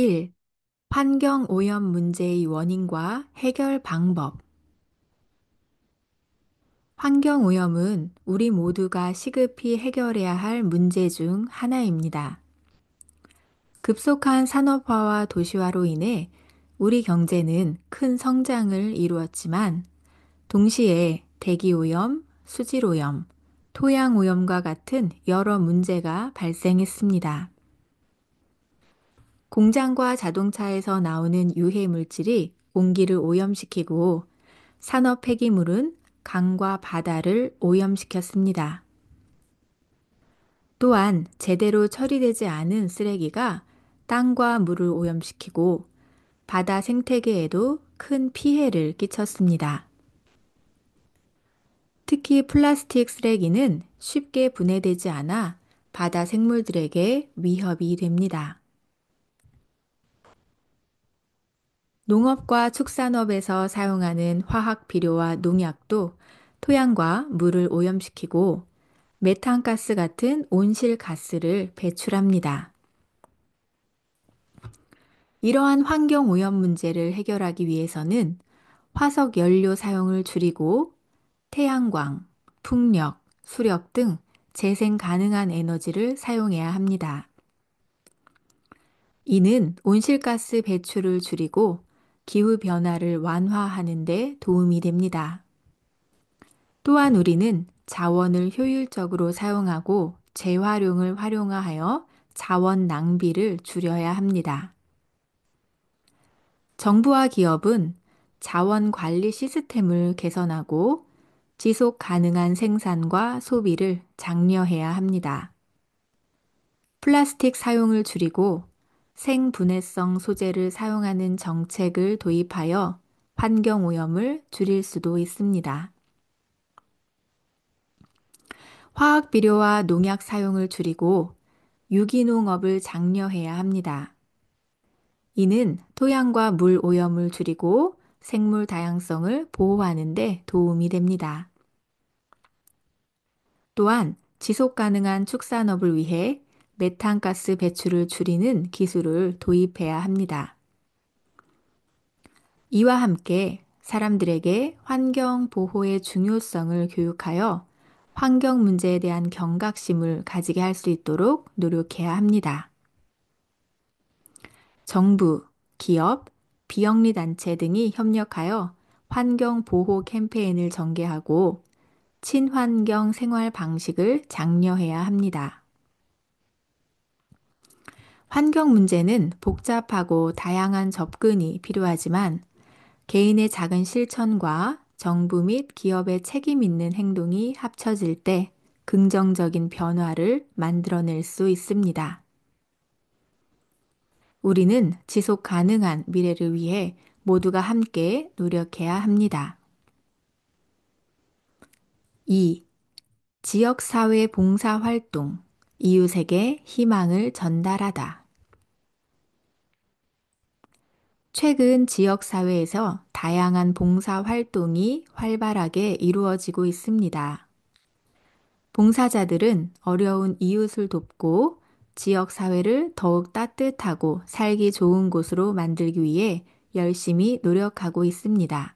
1. 환경 오염 문제의 원인과 해결 방법. 환경 오염은 우리 모두가 시급히 해결해야 할 문제 중 하나입니다. 급속한 산업화와 도시화로 인해 우리 경제는 큰 성장을 이루었지만 동시에 대기 오염, 수질 오염, 토양 오염과 같은 여러 문제가 발생했습니다. 공장과 자동차에서 나오는 유해 물질이 공기를 오염시키고 산업 폐기물은 강과 바다를 오염시켰습니다. 또한 제대로 처리되지 않은 쓰레기가 땅과 물을 오염시키고 바다 생태계에도 큰 피해를 끼쳤습니다. 특히 플라스틱 쓰레기는 쉽게 분해되지 않아 바다 생물들에게 위협이 됩니다. 농업과 축산업에서 사용하는 화학 비료와 농약도 토양과 물을 오염시키고 메탄가스 같은 온실가스를 배출합니다. 이러한 환경 오염 문제를 해결하기 위해서는 화석 연료 사용을 줄이고 태양광, 풍력, 수력 등 재생 가능한 에너지를 사용해야 합니다. 이는 온실가스 배출을 줄이고 기후 변화를 완화하는 데 도움이 됩니다. 또한 우리는 자원을 효율적으로 사용하고 재활용을 활용하여 자원 낭비를 줄여야 합니다. 정부와 기업은 자원 관리 시스템을 개선하고 지속 가능한 생산과 소비를 장려해야 합니다. 플라스틱 사용을 줄이고 생분해성 소재를 사용하는 정책을 도입하여 환경 오염을 줄일 수도 있습니다. 화학 비료와 농약 사용을 줄이고 유기농업을 장려해야 합니다. 이는 토양과 물 오염을 줄이고 생물 다양성을 보호하는 데 도움이 됩니다. 또한 지속 가능한 축산업을 위해 메탄가스 배출을 줄이는 기술을 도입해야 합니다. 이와 함께 사람들에게 환경 보호의 중요성을 교육하여 환경 문제에 대한 경각심을 가지게 할 수 있도록 노력해야 합니다. 정부, 기업, 비영리 단체 등이 협력하여 환경 보호 캠페인을 전개하고 친환경 생활 방식을 장려해야 합니다. 환경 문제는 복잡하고 다양한 접근이 필요하지만 개인의 작은 실천과 정부 및 기업의 책임 있는 행동이 합쳐질 때 긍정적인 변화를 만들어낼 수 있습니다. 우리는 지속 가능한 미래를 위해 모두가 함께 노력해야 합니다. 2. 지역사회 봉사활동, 이웃에게 희망을 전달하다. 최근 지역사회에서 다양한 봉사 활동이 활발하게 이루어지고 있습니다. 봉사자들은 어려운 이웃을 돕고 지역사회를 더욱 따뜻하고 살기 좋은 곳으로 만들기 위해 열심히 노력하고 있습니다.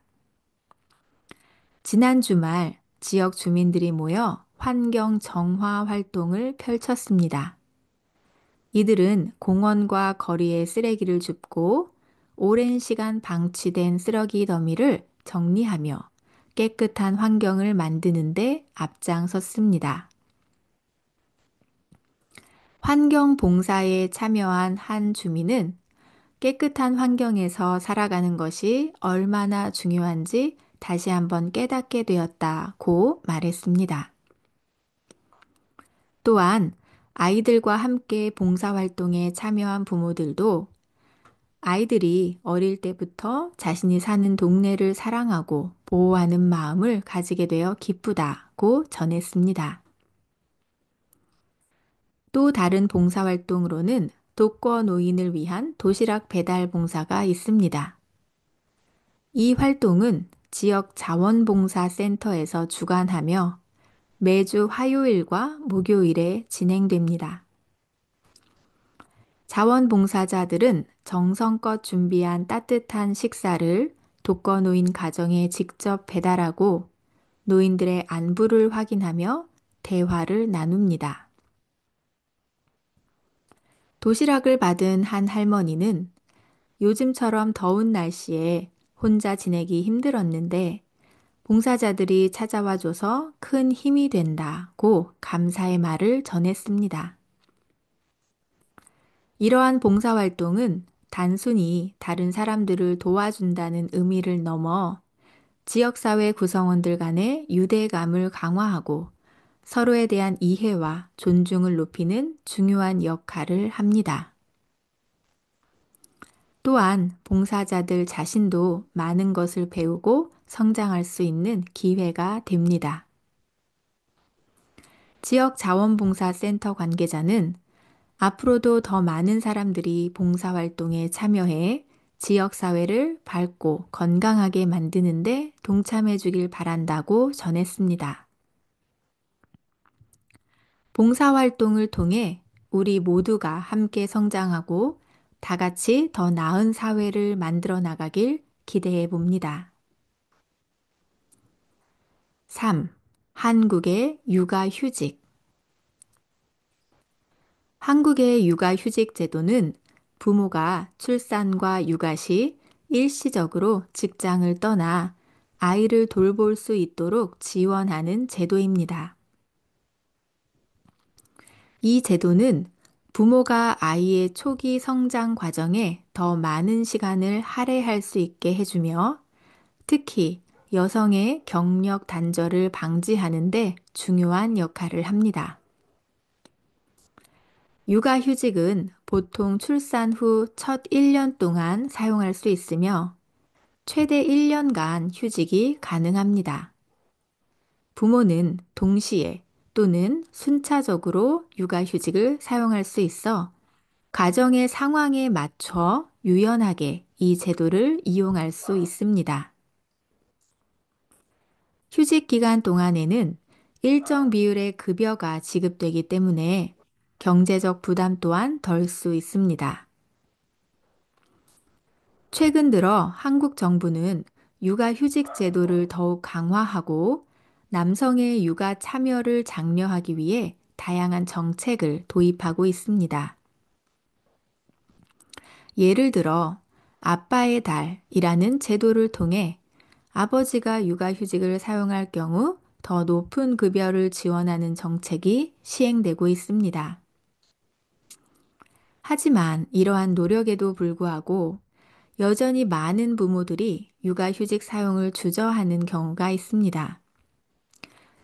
지난 주말 지역 주민들이 모여 환경 정화 활동을 펼쳤습니다. 이들은 공원과 거리에 쓰레기를 줍고 오랜 시간 방치된 쓰레기 더미를 정리하며 깨끗한 환경을 만드는데 앞장섰습니다. 환경 봉사에 참여한 한 주민은 깨끗한 환경에서 살아가는 것이 얼마나 중요한지 다시 한번 깨닫게 되었다고 말했습니다. 또한 아이들과 함께 봉사활동에 참여한 부모들도 아이들이 어릴 때부터 자신이 사는 동네를 사랑하고 보호하는 마음을 가지게 되어 기쁘다고 전했습니다. 또 다른 봉사활동으로는 독거 노인을 위한 도시락 배달 봉사가 있습니다. 이 활동은 지역 자원봉사센터에서 주관하며 매주 화요일과 목요일에 진행됩니다. 자원봉사자들은 정성껏 준비한 따뜻한 식사를 독거노인 가정에 직접 배달하고 노인들의 안부를 확인하며 대화를 나눕니다. 도시락을 받은 한 할머니는 요즘처럼 더운 날씨에 혼자 지내기 힘들었는데 봉사자들이 찾아와줘서 큰 힘이 된다고 감사의 말을 전했습니다. 이러한 봉사활동은 단순히 다른 사람들을 도와준다는 의미를 넘어 지역사회 구성원들 간의 유대감을 강화하고 서로에 대한 이해와 존중을 높이는 중요한 역할을 합니다. 또한 봉사자들 자신도 많은 것을 배우고 성장할 수 있는 기회가 됩니다. 지역 자원봉사센터 관계자는 앞으로도 더 많은 사람들이 봉사활동에 참여해 지역사회를 밝고 건강하게 만드는데 동참해 주길 바란다고 전했습니다. 봉사활동을 통해 우리 모두가 함께 성장하고 다 같이 더 나은 사회를 만들어 나가길 기대해 봅니다. 3. 한국의 육아 휴직 한국의 육아휴직 제도는 부모가 출산과 육아 시 일시적으로 직장을 떠나 아이를 돌볼 수 있도록 지원하는 제도입니다. 이 제도는 부모가 아이의 초기 성장 과정에 더 많은 시간을 할애할 수 있게 해주며 특히 여성의 경력 단절을 방지하는데 중요한 역할을 합니다. 육아휴직은 보통 출산 후 첫 1년 동안 사용할 수 있으며 최대 1년간 휴직이 가능합니다. 부모는 동시에 또는 순차적으로 육아휴직을 사용할 수 있어 가정의 상황에 맞춰 유연하게 이 제도를 이용할 수 있습니다. 휴직 기간 동안에는 일정 비율의 급여가 지급되기 때문에 경제적 부담 또한 덜 수 있습니다. 최근 들어 한국 정부는 육아휴직 제도를 더욱 강화하고 남성의 육아 참여를 장려하기 위해 다양한 정책을 도입하고 있습니다. 예를 들어 아빠의 달이라는 제도를 통해 아버지가 육아휴직을 사용할 경우 더 높은 급여를 지원하는 정책이 시행되고 있습니다. 하지만 이러한 노력에도 불구하고 여전히 많은 부모들이 육아휴직 사용을 주저하는 경우가 있습니다.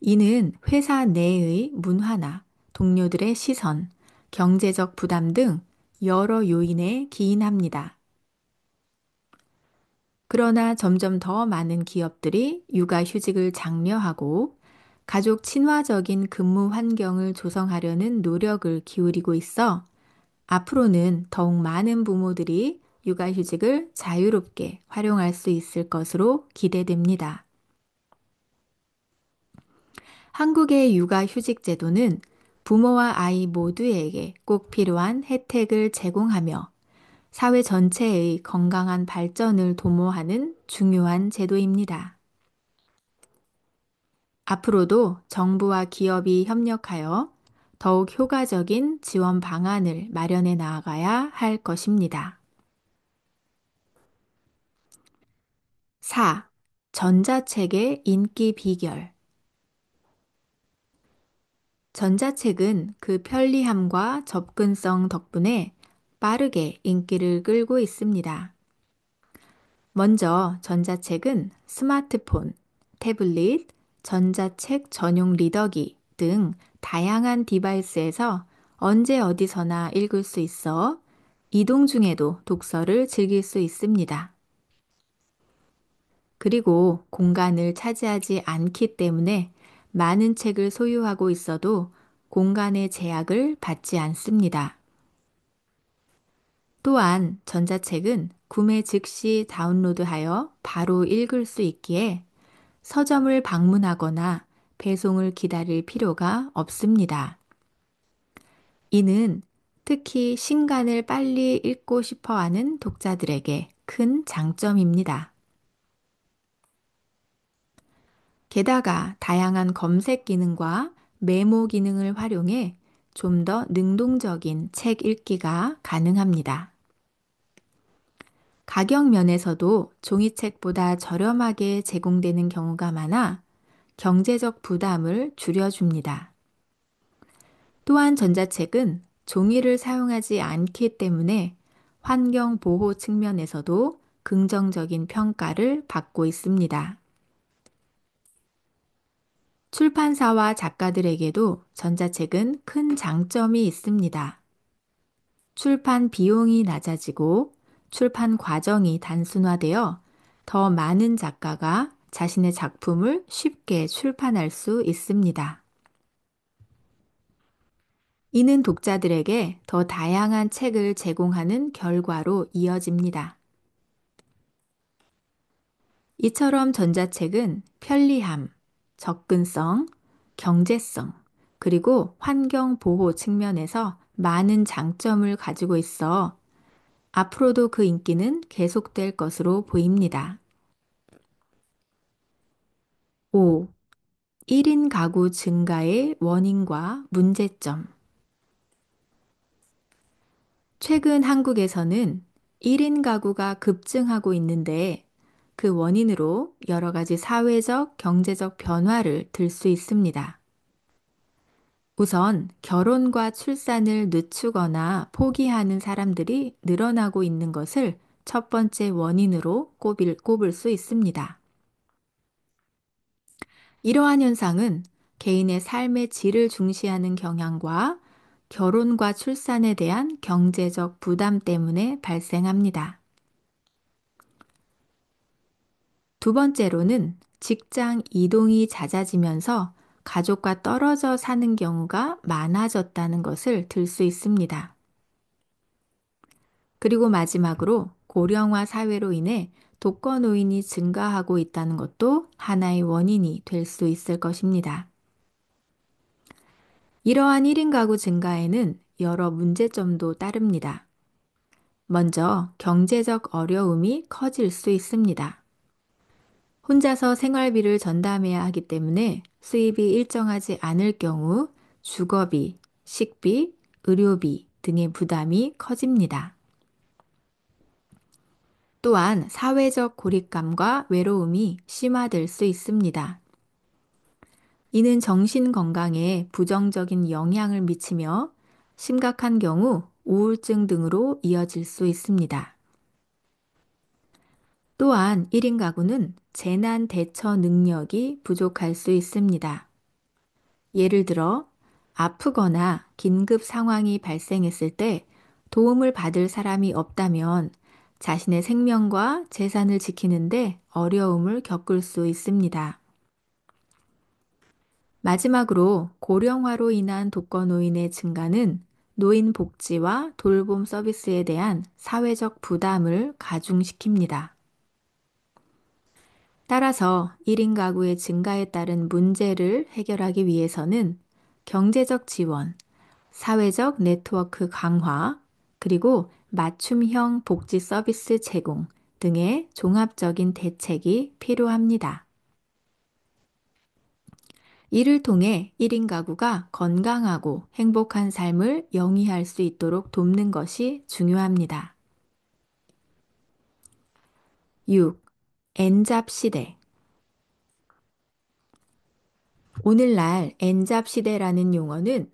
이는 회사 내의 문화나 동료들의 시선, 경제적 부담 등 여러 요인에 기인합니다. 그러나 점점 더 많은 기업들이 육아휴직을 장려하고 가족 친화적인 근무 환경을 조성하려는 노력을 기울이고 있어 앞으로는 더욱 많은 부모들이 육아휴직을 자유롭게 활용할 수 있을 것으로 기대됩니다. 한국의 육아휴직 제도는 부모와 아이 모두에게 꼭 필요한 혜택을 제공하며 사회 전체의 건강한 발전을 도모하는 중요한 제도입니다. 앞으로도 정부와 기업이 협력하여 더욱 효과적인 지원 방안을 마련해 나아가야 할 것입니다. 4. 전자책의 인기 비결 전자책은 그 편리함과 접근성 덕분에 빠르게 인기를 끌고 있습니다. 먼저 전자책은 스마트폰, 태블릿, 전자책 전용 리더기 등 다양한 디바이스에서 언제 어디서나 읽을 수 있어 이동 중에도 독서를 즐길 수 있습니다. 그리고 공간을 차지하지 않기 때문에 많은 책을 소유하고 있어도 공간의 제약을 받지 않습니다. 또한 전자책은 구매 즉시 다운로드하여 바로 읽을 수 있기에 서점을 방문하거나 배송을 기다릴 필요가 없습니다. 이는 특히 신간을 빨리 읽고 싶어 하는 독자들에게 큰 장점입니다. 게다가 다양한 검색 기능과 메모 기능을 활용해 좀 더 능동적인 책 읽기가 가능합니다. 가격 면에서도 종이책보다 저렴하게 제공되는 경우가 많아 경제적 부담을 줄여줍니다. 또한 전자책은 종이를 사용하지 않기 때문에 환경 보호 측면에서도 긍정적인 평가를 받고 있습니다. 출판사와 작가들에게도 전자책은 큰 장점이 있습니다. 출판 비용이 낮아지고 출판 과정이 단순화되어 더 많은 작가가 자신의 작품을 쉽게 출판할 수 있습니다. 이는 독자들에게 더 다양한 책을 제공하는 결과로 이어집니다. 이처럼 전자책은 편리함, 접근성, 경제성, 그리고 환경 보호 측면에서 많은 장점을 가지고 있어 앞으로도 그 인기는 계속될 것으로 보입니다. 5. 1인 가구 증가의 원인과 문제점. 최근 한국에서는 1인 가구가 급증하고 있는데 그 원인으로 여러 가지 사회적, 경제적 변화를 들 수 있습니다. 우선 결혼과 출산을 늦추거나 포기하는 사람들이 늘어나고 있는 것을 첫 번째 원인으로 꼽을, 꼽을 수 있습니다. 이러한 현상은 개인의 삶의 질을 중시하는 경향과 결혼과 출산에 대한 경제적 부담 때문에 발생합니다. 두 번째로는 직장 이동이 잦아지면서 가족과 떨어져 사는 경우가 많아졌다는 것을 들 수 있습니다. 그리고 마지막으로 고령화 사회로 인해 독거 노인이 증가하고 있다는 것도 하나의 원인이 될 수 있을 것입니다. 이러한 1인 가구 증가에는 여러 문제점도 따릅니다. 먼저 경제적 어려움이 커질 수 있습니다. 혼자서 생활비를 전담해야 하기 때문에 수입이 일정하지 않을 경우 주거비, 식비, 의료비 등의 부담이 커집니다. 또한 사회적 고립감과 외로움이 심화될 수 있습니다. 이는 정신 건강에 부정적인 영향을 미치며 심각한 경우 우울증 등으로 이어질 수 있습니다. 또한 1인 가구는 재난 대처 능력이 부족할 수 있습니다. 예를 들어 아프거나 긴급 상황이 발생했을 때 도움을 받을 사람이 없다면 자신의 생명과 재산을 지키는데 어려움을 겪을 수 있습니다. 마지막으로 고령화로 인한 독거 노인의 증가는 노인 복지와 돌봄 서비스에 대한 사회적 부담을 가중시킵니다. 따라서 1인 가구의 증가에 따른 문제를 해결하기 위해서는 경제적 지원, 사회적 네트워크 강화, 그리고 맞춤형 복지 서비스 제공 등의 종합적인 대책이 필요합니다. 이를 통해 1인 가구가 건강하고 행복한 삶을 영위할 수 있도록 돕는 것이 중요합니다. 6. 엔잡 시대 오늘날 엔잡 시대라는 용어는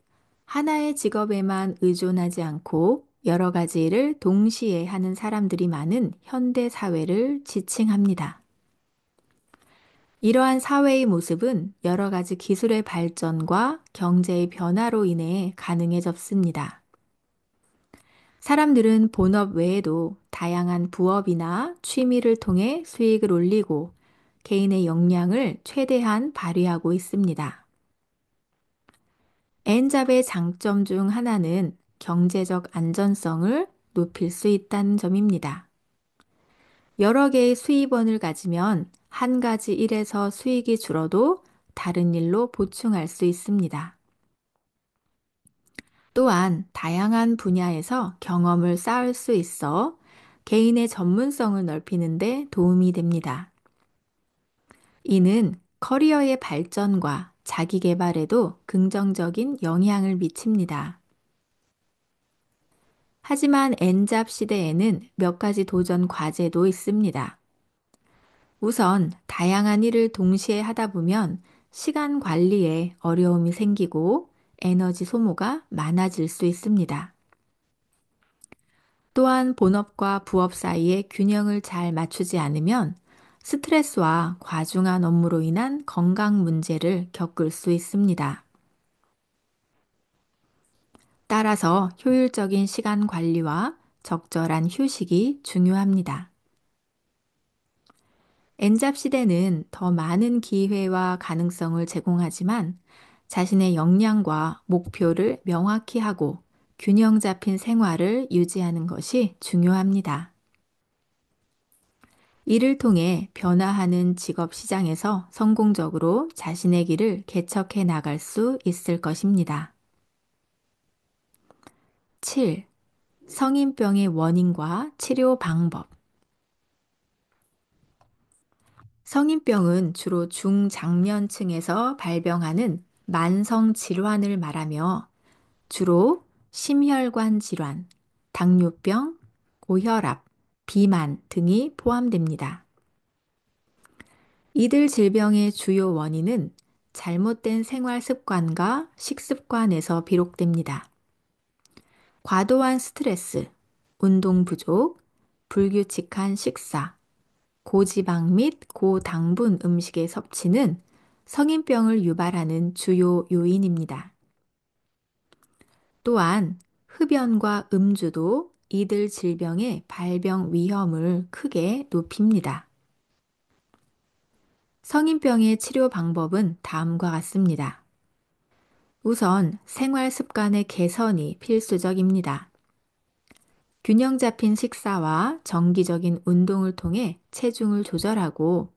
하나의 직업에만 의존하지 않고 여러 가지 일을 동시에 하는 사람들이 많은 현대 사회를 지칭합니다. 이러한 사회의 모습은 여러 가지 기술의 발전과 경제의 변화로 인해 가능해졌습니다. 사람들은 본업 외에도 다양한 부업이나 취미를 통해 수익을 올리고 개인의 역량을 최대한 발휘하고 있습니다. 엔잡의 장점 중 하나는 경제적 안전성을 높일 수 있다는 점입니다. 여러 개의 수입원을 가지면 한 가지 일에서 수익이 줄어도 다른 일로 보충할 수 있습니다. 또한 다양한 분야에서 경험을 쌓을 수 있어 개인의 전문성을 넓히는데 도움이 됩니다. 이는 커리어의 발전과 자기 개발에도 긍정적인 영향을 미칩니다. 하지만 n 잡 시대에는 몇 가지 도전 과제도 있습니다. 우선 다양한 일을 동시에 하다 보면 시간 관리에 어려움이 생기고 에너지 소모가 많아질 수 있습니다. 또한 본업과 부업 사이의 균형을 잘 맞추지 않으면 스트레스와 과중한 업무로 인한 건강 문제를 겪을 수 있습니다. 따라서 효율적인 시간 관리와 적절한 휴식이 중요합니다. 엔잡 시대는 더 많은 기회와 가능성을 제공하지만 자신의 역량과 목표를 명확히 하고 균형 잡힌 생활을 유지하는 것이 중요합니다. 이를 통해 변화하는 직업 시장에서 성공적으로 자신의 길을 개척해 나갈 수 있을 것입니다. 7. 성인병의 원인과 치료 방법. 성인병은 주로 중장년층에서 발병하는 만성 질환을 말하며 주로 심혈관 질환, 당뇨병, 고혈압, 비만 등이 포함됩니다. 이들 질병의 주요 원인은 잘못된 생활 습관과 식습관에서 비롯됩니다. 과도한 스트레스, 운동 부족, 불규칙한 식사, 고지방 및 고당분 음식의 섭취는 성인병을 유발하는 주요 요인입니다. 또한 흡연과 음주도 이들 질병의 발병 위험을 크게 높입니다. 성인병의 치료 방법은 다음과 같습니다. 우선 생활 습관의 개선이 필수적입니다. 균형 잡힌 식사와 정기적인 운동을 통해 체중을 조절하고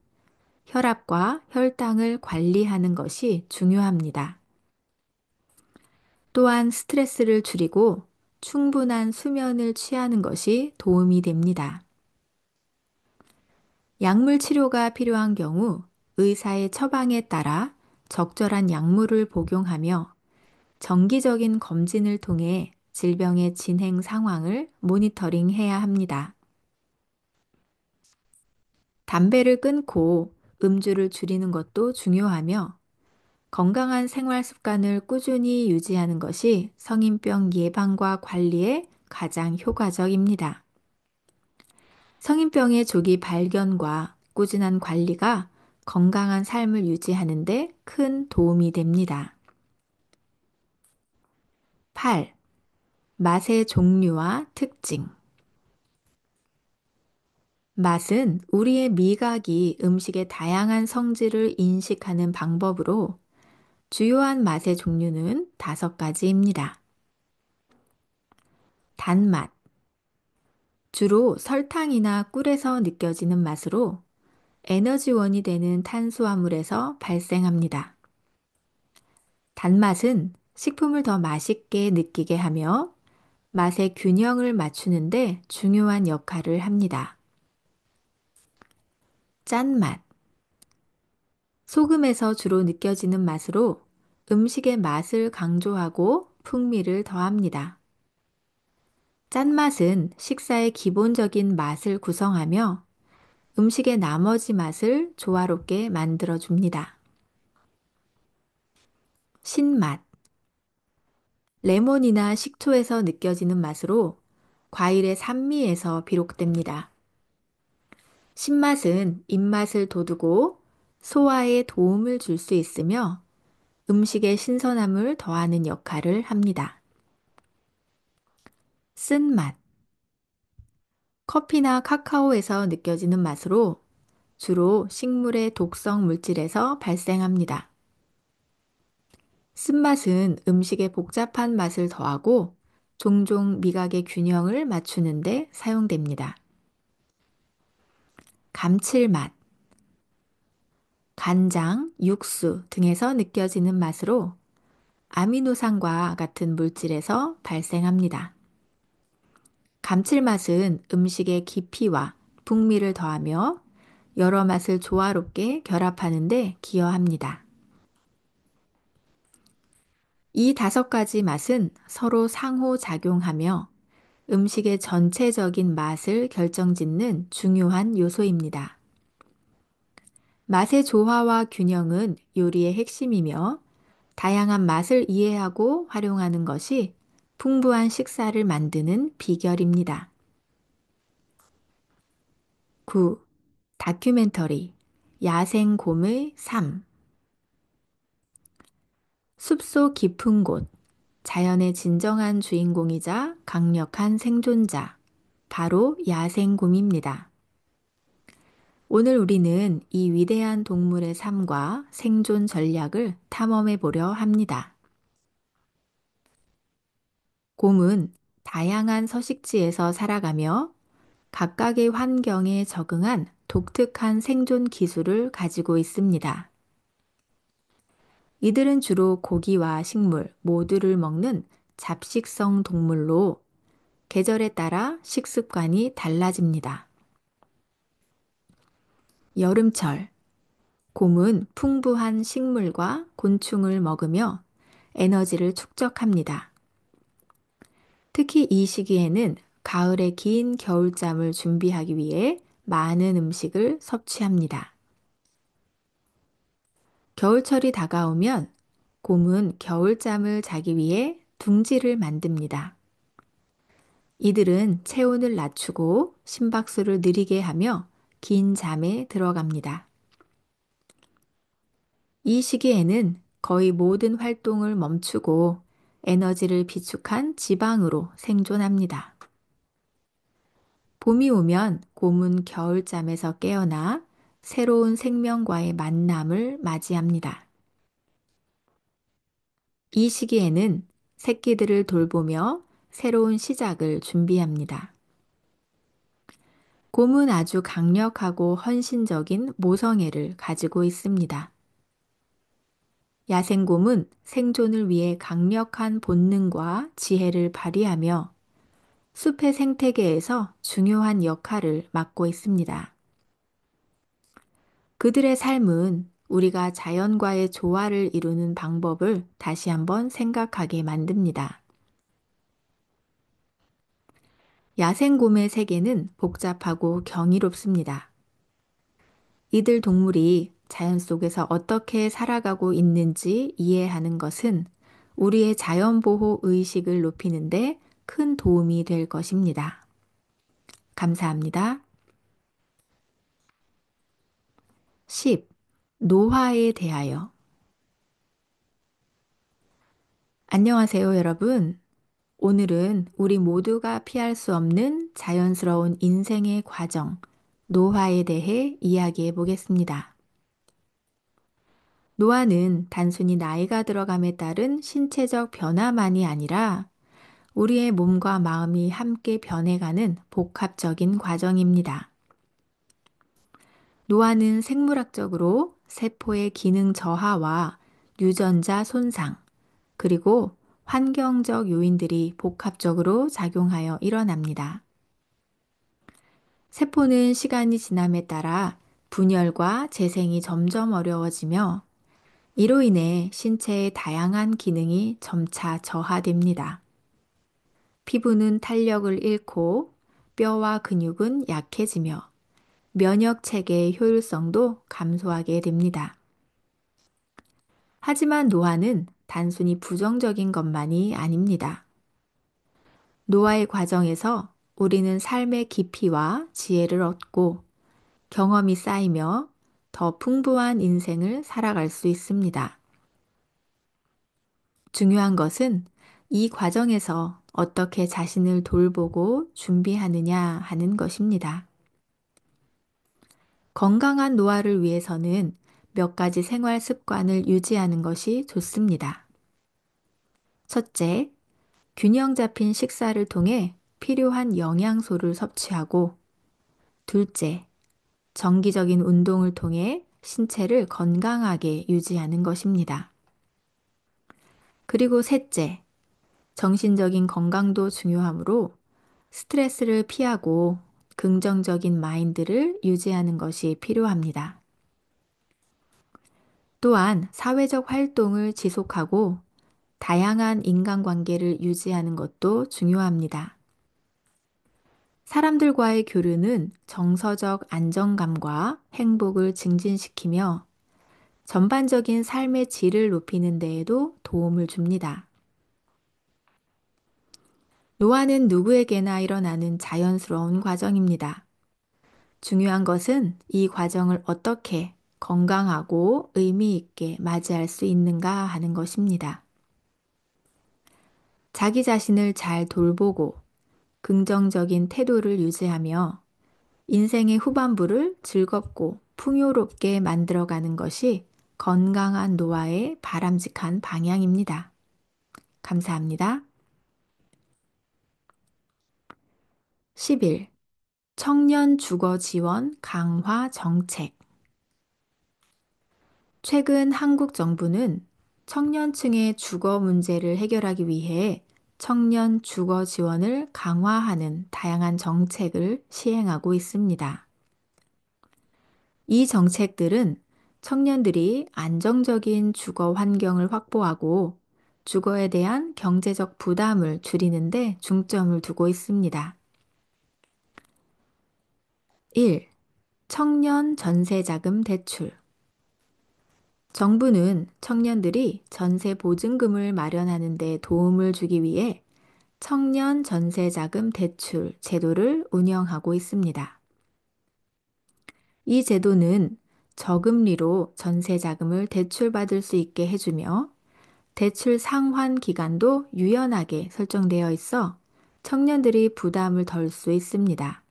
혈압과 혈당을 관리하는 것이 중요합니다. 또한 스트레스를 줄이고 충분한 수면을 취하는 것이 도움이 됩니다. 약물 치료가 필요한 경우 의사의 처방에 따라 적절한 약물을 복용하며 정기적인 검진을 통해 질병의 진행 상황을 모니터링해야 합니다. 담배를 끊고 음주를 줄이는 것도 중요하며 건강한 생활 습관을 꾸준히 유지하는 것이 성인병 예방과 관리에 가장 효과적입니다. 성인병의 조기 발견과 꾸준한 관리가 건강한 삶을 유지하는데 큰 도움이 됩니다. 8. 맛의 종류와 특징. 맛은 우리의 미각이 음식의 다양한 성질을 인식하는 방법으로 주요한 맛의 종류는 다섯 가지입니다. 단맛. 주로 설탕이나 꿀에서 느껴지는 맛으로 에너지원이 되는 탄수화물에서 발생합니다. 단맛은 식품을 더 맛있게 느끼게 하며 맛의 균형을 맞추는데 중요한 역할을 합니다. 짠맛. 소금에서 주로 느껴지는 맛으로 음식의 맛을 강조하고 풍미를 더합니다. 짠맛은 식사의 기본적인 맛을 구성하며 음식의 나머지 맛을 조화롭게 만들어줍니다. 신맛. 레몬이나 식초에서 느껴지는 맛으로 과일의 산미에서 비롯됩니다. 신맛은 입맛을 돋우고 소화에 도움을 줄 수 있으며 음식의 신선함을 더하는 역할을 합니다. 쓴맛 커피나 카카오에서 느껴지는 맛으로 주로 식물의 독성 물질에서 발생합니다. 쓴맛은 음식의 복잡한 맛을 더하고 종종 미각의 균형을 맞추는데 사용됩니다. 감칠맛. 간장, 육수 등에서 느껴지는 맛으로 아미노산과 같은 물질에서 발생합니다. 감칠맛은 음식의 깊이와 풍미를 더하며 여러 맛을 조화롭게 결합하는데 기여합니다. 이 다섯 가지 맛은 서로 상호작용하며 음식의 전체적인 맛을 결정짓는 중요한 요소입니다. 맛의 조화와 균형은 요리의 핵심이며 다양한 맛을 이해하고 활용하는 것이 풍부한 식사를 만드는 비결입니다. 9. 다큐멘터리 야생곰의 삶 숲속 깊은 곳, 자연의 진정한 주인공이자 강력한 생존자, 바로 야생곰입니다. 오늘 우리는 이 위대한 동물의 삶과 생존 전략을 탐험해 보려 합니다. 곰은 다양한 서식지에서 살아가며 각각의 환경에 적응한 독특한 생존 기술을 가지고 있습니다. 이들은 주로 고기와 식물 모두를 먹는 잡식성 동물로 계절에 따라 식습관이 달라집니다. 여름철 곰은 풍부한 식물과 곤충을 먹으며 에너지를 축적합니다. 특히 이 시기에는 가을의 긴 겨울잠을 준비하기 위해 많은 음식을 섭취합니다. 겨울철이 다가오면 곰은 겨울잠을 자기 위해 둥지를 만듭니다. 이들은 체온을 낮추고 심박수를 느리게 하며 긴 잠에 들어갑니다. 이 시기에는 거의 모든 활동을 멈추고 에너지를 비축한 지방으로 생존합니다. 봄이 오면 곰은 겨울잠에서 깨어나 새로운 생명과의 만남을 맞이합니다. 이 시기에는 새끼들을 돌보며 새로운 시작을 준비합니다. 곰은 아주 강력하고 헌신적인 모성애를 가지고 있습니다. 야생곰은 생존을 위해 강력한 본능과 지혜를 발휘하며 숲의 생태계에서 중요한 역할을 맡고 있습니다. 그들의 삶은 우리가 자연과의 조화를 이루는 방법을 다시 한번 생각하게 만듭니다. 야생곰의 세계는 복잡하고 경이롭습니다. 이들 동물이 자연 속에서 어떻게 살아가고 있는지 이해하는 것은 우리의 자연보호 의식을 높이는데 큰 도움이 될 것입니다. 감사합니다. 10. 노화에 대하여 안녕하세요, 여러분. 오늘은 우리 모두가 피할 수 없는 자연스러운 인생의 과정, 노화에 대해 이야기해 보겠습니다. 노화는 단순히 나이가 들어감에 따른 신체적 변화만이 아니라 우리의 몸과 마음이 함께 변해가는 복합적인 과정입니다. 노화는 생물학적으로 세포의 기능 저하와 유전자 손상, 그리고 환경적 요인들이 복합적으로 작용하여 일어납니다. 세포는 시간이 지남에 따라 분열과 재생이 점점 어려워지며 이로 인해 신체의 다양한 기능이 점차 저하됩니다. 피부는 탄력을 잃고 뼈와 근육은 약해지며 면역 체계의 효율성도 감소하게 됩니다. 하지만 노화는 단순히 부정적인 것만이 아닙니다. 노화의 과정에서 우리는 삶의 깊이와 지혜를 얻고 경험이 쌓이며 더 풍부한 인생을 살아갈 수 있습니다. 중요한 것은 이 과정에서 어떻게 자신을 돌보고 준비하느냐 하는 것입니다. 건강한 노화를 위해서는 몇 가지 생활 습관을 유지하는 것이 좋습니다. 첫째, 균형 잡힌 식사를 통해 필요한 영양소를 섭취하고, 둘째, 정기적인 운동을 통해 신체를 건강하게 유지하는 것입니다. 그리고 셋째, 정신적인 건강도 중요하므로 스트레스를 피하고 긍정적인 마인드를 유지하는 것이 필요합니다. 또한 사회적 활동을 지속하고 다양한 인간관계를 유지하는 것도 중요합니다. 사람들과의 교류는 정서적 안정감과 행복을 증진시키며 전반적인 삶의 질을 높이는 데에도 도움을 줍니다. 노화는 누구에게나 일어나는 자연스러운 과정입니다. 중요한 것은 이 과정을 어떻게 건강하고 의미 있게 맞이할 수 있는가 하는 것입니다. 자기 자신을 잘 돌보고 긍정적인 태도를 유지하며 인생의 후반부를 즐겁고 풍요롭게 만들어가는 것이 건강한 노화의 바람직한 방향입니다. 감사합니다. 10일 청년 주거 지원 강화 정책 최근 한국 정부는 청년층의 주거 문제를 해결하기 위해 청년 주거 지원을 강화하는 다양한 정책을 시행하고 있습니다. 이 정책들은 청년들이 안정적인 주거 환경을 확보하고 주거에 대한 경제적 부담을 줄이는데 중점을 두고 있습니다. 1. 청년 전세자금 대출 정부는 청년들이 전세 보증금을 마련하는 데 도움을 주기 위해 청년 전세자금 대출 제도를 운영하고 있습니다. 이 제도는 저금리로 전세자금을 대출받을 수 있게 해주며 대출 상환 기간도 유연하게 설정되어 있어 청년들이 부담을 덜 수 있습니다.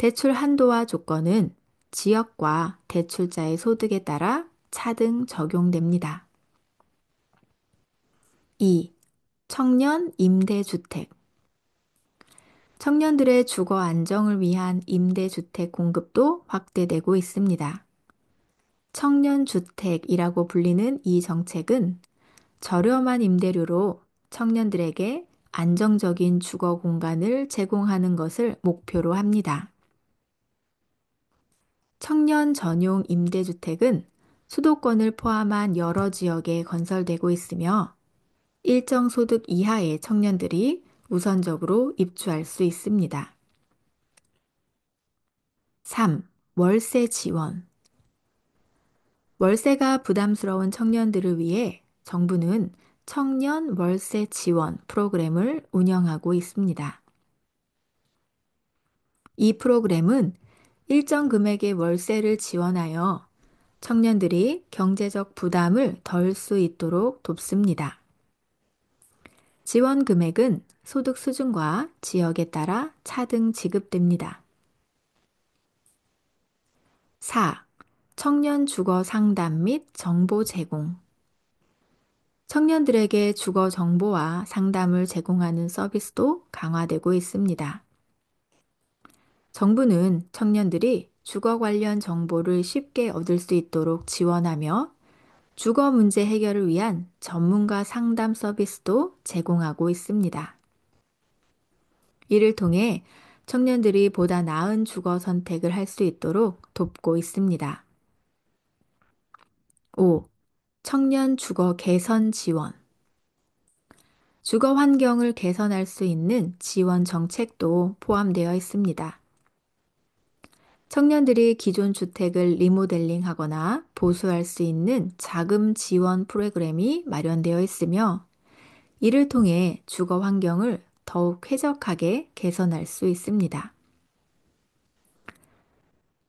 대출 한도와 조건은 지역과 대출자의 소득에 따라 차등 적용됩니다. 2. 청년 임대주택 청년들의 주거 안정을 위한 임대주택 공급도 확대되고 있습니다. 청년주택이라고 불리는 이 정책은 저렴한 임대료로 청년들에게 안정적인 주거 공간을 제공하는 것을 목표로 합니다. 청년 전용 임대주택은 수도권을 포함한 여러 지역에 건설되고 있으며 일정 소득 이하의 청년들이 우선적으로 입주할 수 있습니다. 3. 월세 지원. 월세가 부담스러운 청년들을 위해 정부는 청년 월세 지원 프로그램을 운영하고 있습니다. 이 프로그램은 일정 금액의 월세를 지원하여 청년들이 경제적 부담을 덜 수 있도록 돕습니다. 지원 금액은 소득 수준과 지역에 따라 차등 지급됩니다. 4. 청년 주거 상담 및 정보 제공. 청년들에게 주거 정보와 상담을 제공하는 서비스도 강화되고 있습니다. 정부는 청년들이 주거 관련 정보를 쉽게 얻을 수 있도록 지원하며 주거 문제 해결을 위한 전문가 상담 서비스도 제공하고 있습니다. 이를 통해 청년들이 보다 나은 주거 선택을 할 수 있도록 돕고 있습니다. 5. 청년 주거 개선 지원. 주거 환경을 개선할 수 있는 지원 정책도 포함되어 있습니다. 청년들이 기존 주택을 리모델링 하거나 보수할 수 있는 자금 지원 프로그램이 마련되어 있으며 이를 통해 주거 환경을 더욱 쾌적하게 개선할 수 있습니다.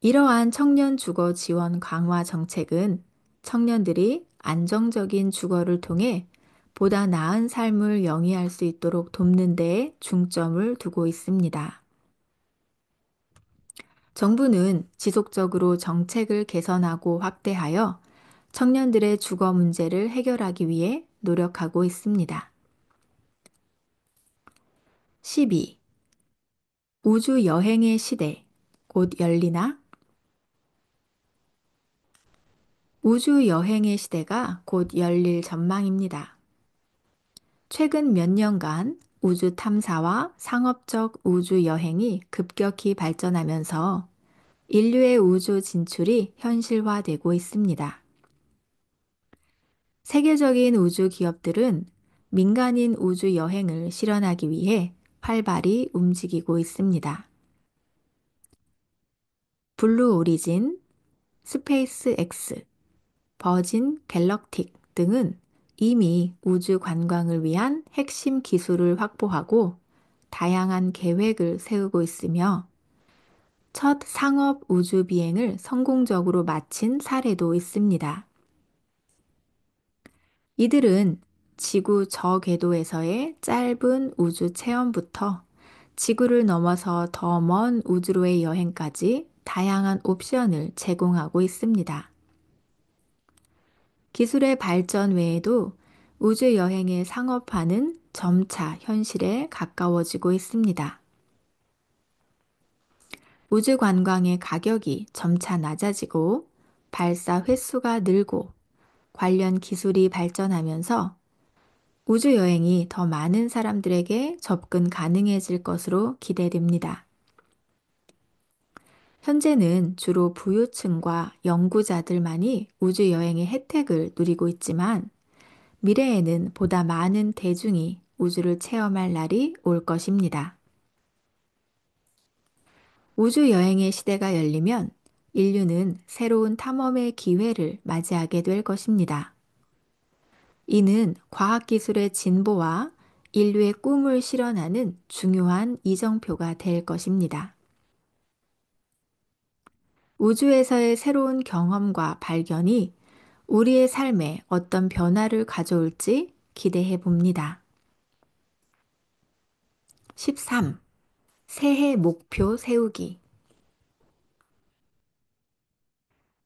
이러한 청년 주거 지원 강화 정책은 청년들이 안정적인 주거를 통해 보다 나은 삶을 영위할 수 있도록 돕는 데 중점을 두고 있습니다. 정부는 지속적으로 정책을 개선하고 확대하여 청년들의 주거 문제를 해결하기 위해 노력하고 있습니다. 12. 우주 여행의 시대, 곧 열리나? 우주 여행의 시대가 곧 열릴 전망입니다. 최근 몇 년간 우주 탐사와 상업적 우주 여행이 급격히 발전하면서 인류의 우주 진출이 현실화되고 있습니다. 세계적인 우주 기업들은 민간인 우주 여행을 실현하기 위해 활발히 움직이고 있습니다. 블루 오리진, 스페이스 X, 버진 갤럭틱 등은 이미 우주 관광을 위한 핵심 기술을 확보하고 다양한 계획을 세우고 있으며 첫 상업 우주 비행을 성공적으로 마친 사례도 있습니다. 이들은 지구 저궤도에서의 짧은 우주 체험부터 지구를 넘어서 더 먼 우주로의 여행까지 다양한 옵션을 제공하고 있습니다. 기술의 발전 외에도 우주 여행의 상업화는 점차 현실에 가까워지고 있습니다. 우주 관광의 가격이 점차 낮아지고 발사 횟수가 늘고 관련 기술이 발전하면서 우주 여행이 더 많은 사람들에게 접근 가능해질 것으로 기대됩니다. 현재는 주로 부유층과 연구자들만이 우주여행의 혜택을 누리고 있지만 미래에는 보다 많은 대중이 우주를 체험할 날이 올 것입니다. 우주여행의 시대가 열리면 인류는 새로운 탐험의 기회를 맞이하게 될 것입니다. 이는 과학기술의 진보와 인류의 꿈을 실현하는 중요한 이정표가 될 것입니다. 우주에서의 새로운 경험과 발견이 우리의 삶에 어떤 변화를 가져올지 기대해 봅니다. 13. 새해 목표 세우기.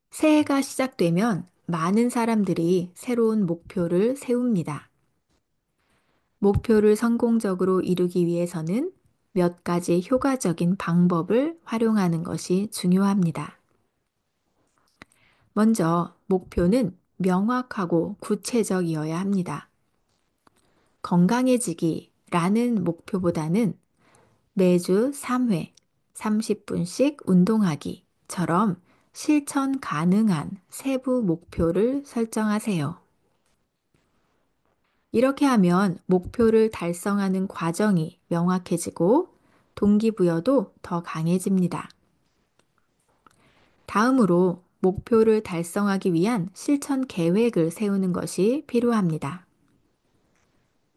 새해가 시작되면 많은 사람들이 새로운 목표를 세웁니다. 목표를 성공적으로 이루기 위해서는 몇 가지 효과적인 방법을 활용하는 것이 중요합니다. 먼저 목표는 명확하고 구체적이어야 합니다. 건강해지기 라는 목표보다는 매주 3회 30분씩 운동하기처럼 실천 가능한 세부 목표를 설정하세요. 이렇게 하면 목표를 달성하는 과정이 명확해지고 동기부여도 더 강해집니다. 다음으로 목표를 달성하기 위한 실천 계획을 세우는 것이 필요합니다.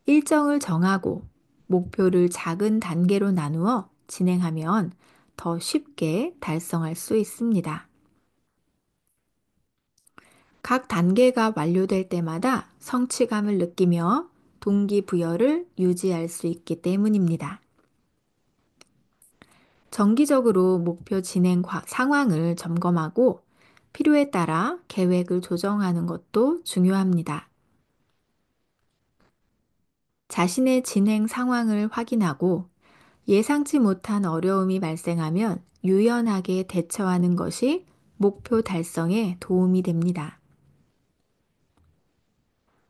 일정을 정하고 목표를 작은 단계로 나누어 진행하면 더 쉽게 달성할 수 있습니다. 각 단계가 완료될 때마다 성취감을 느끼며 동기부여를 유지할 수 있기 때문입니다. 정기적으로 목표 진행 상황을 점검하고 필요에 따라 계획을 조정하는 것도 중요합니다. 자신의 진행 상황을 확인하고 예상치 못한 어려움이 발생하면 유연하게 대처하는 것이 목표 달성에 도움이 됩니다.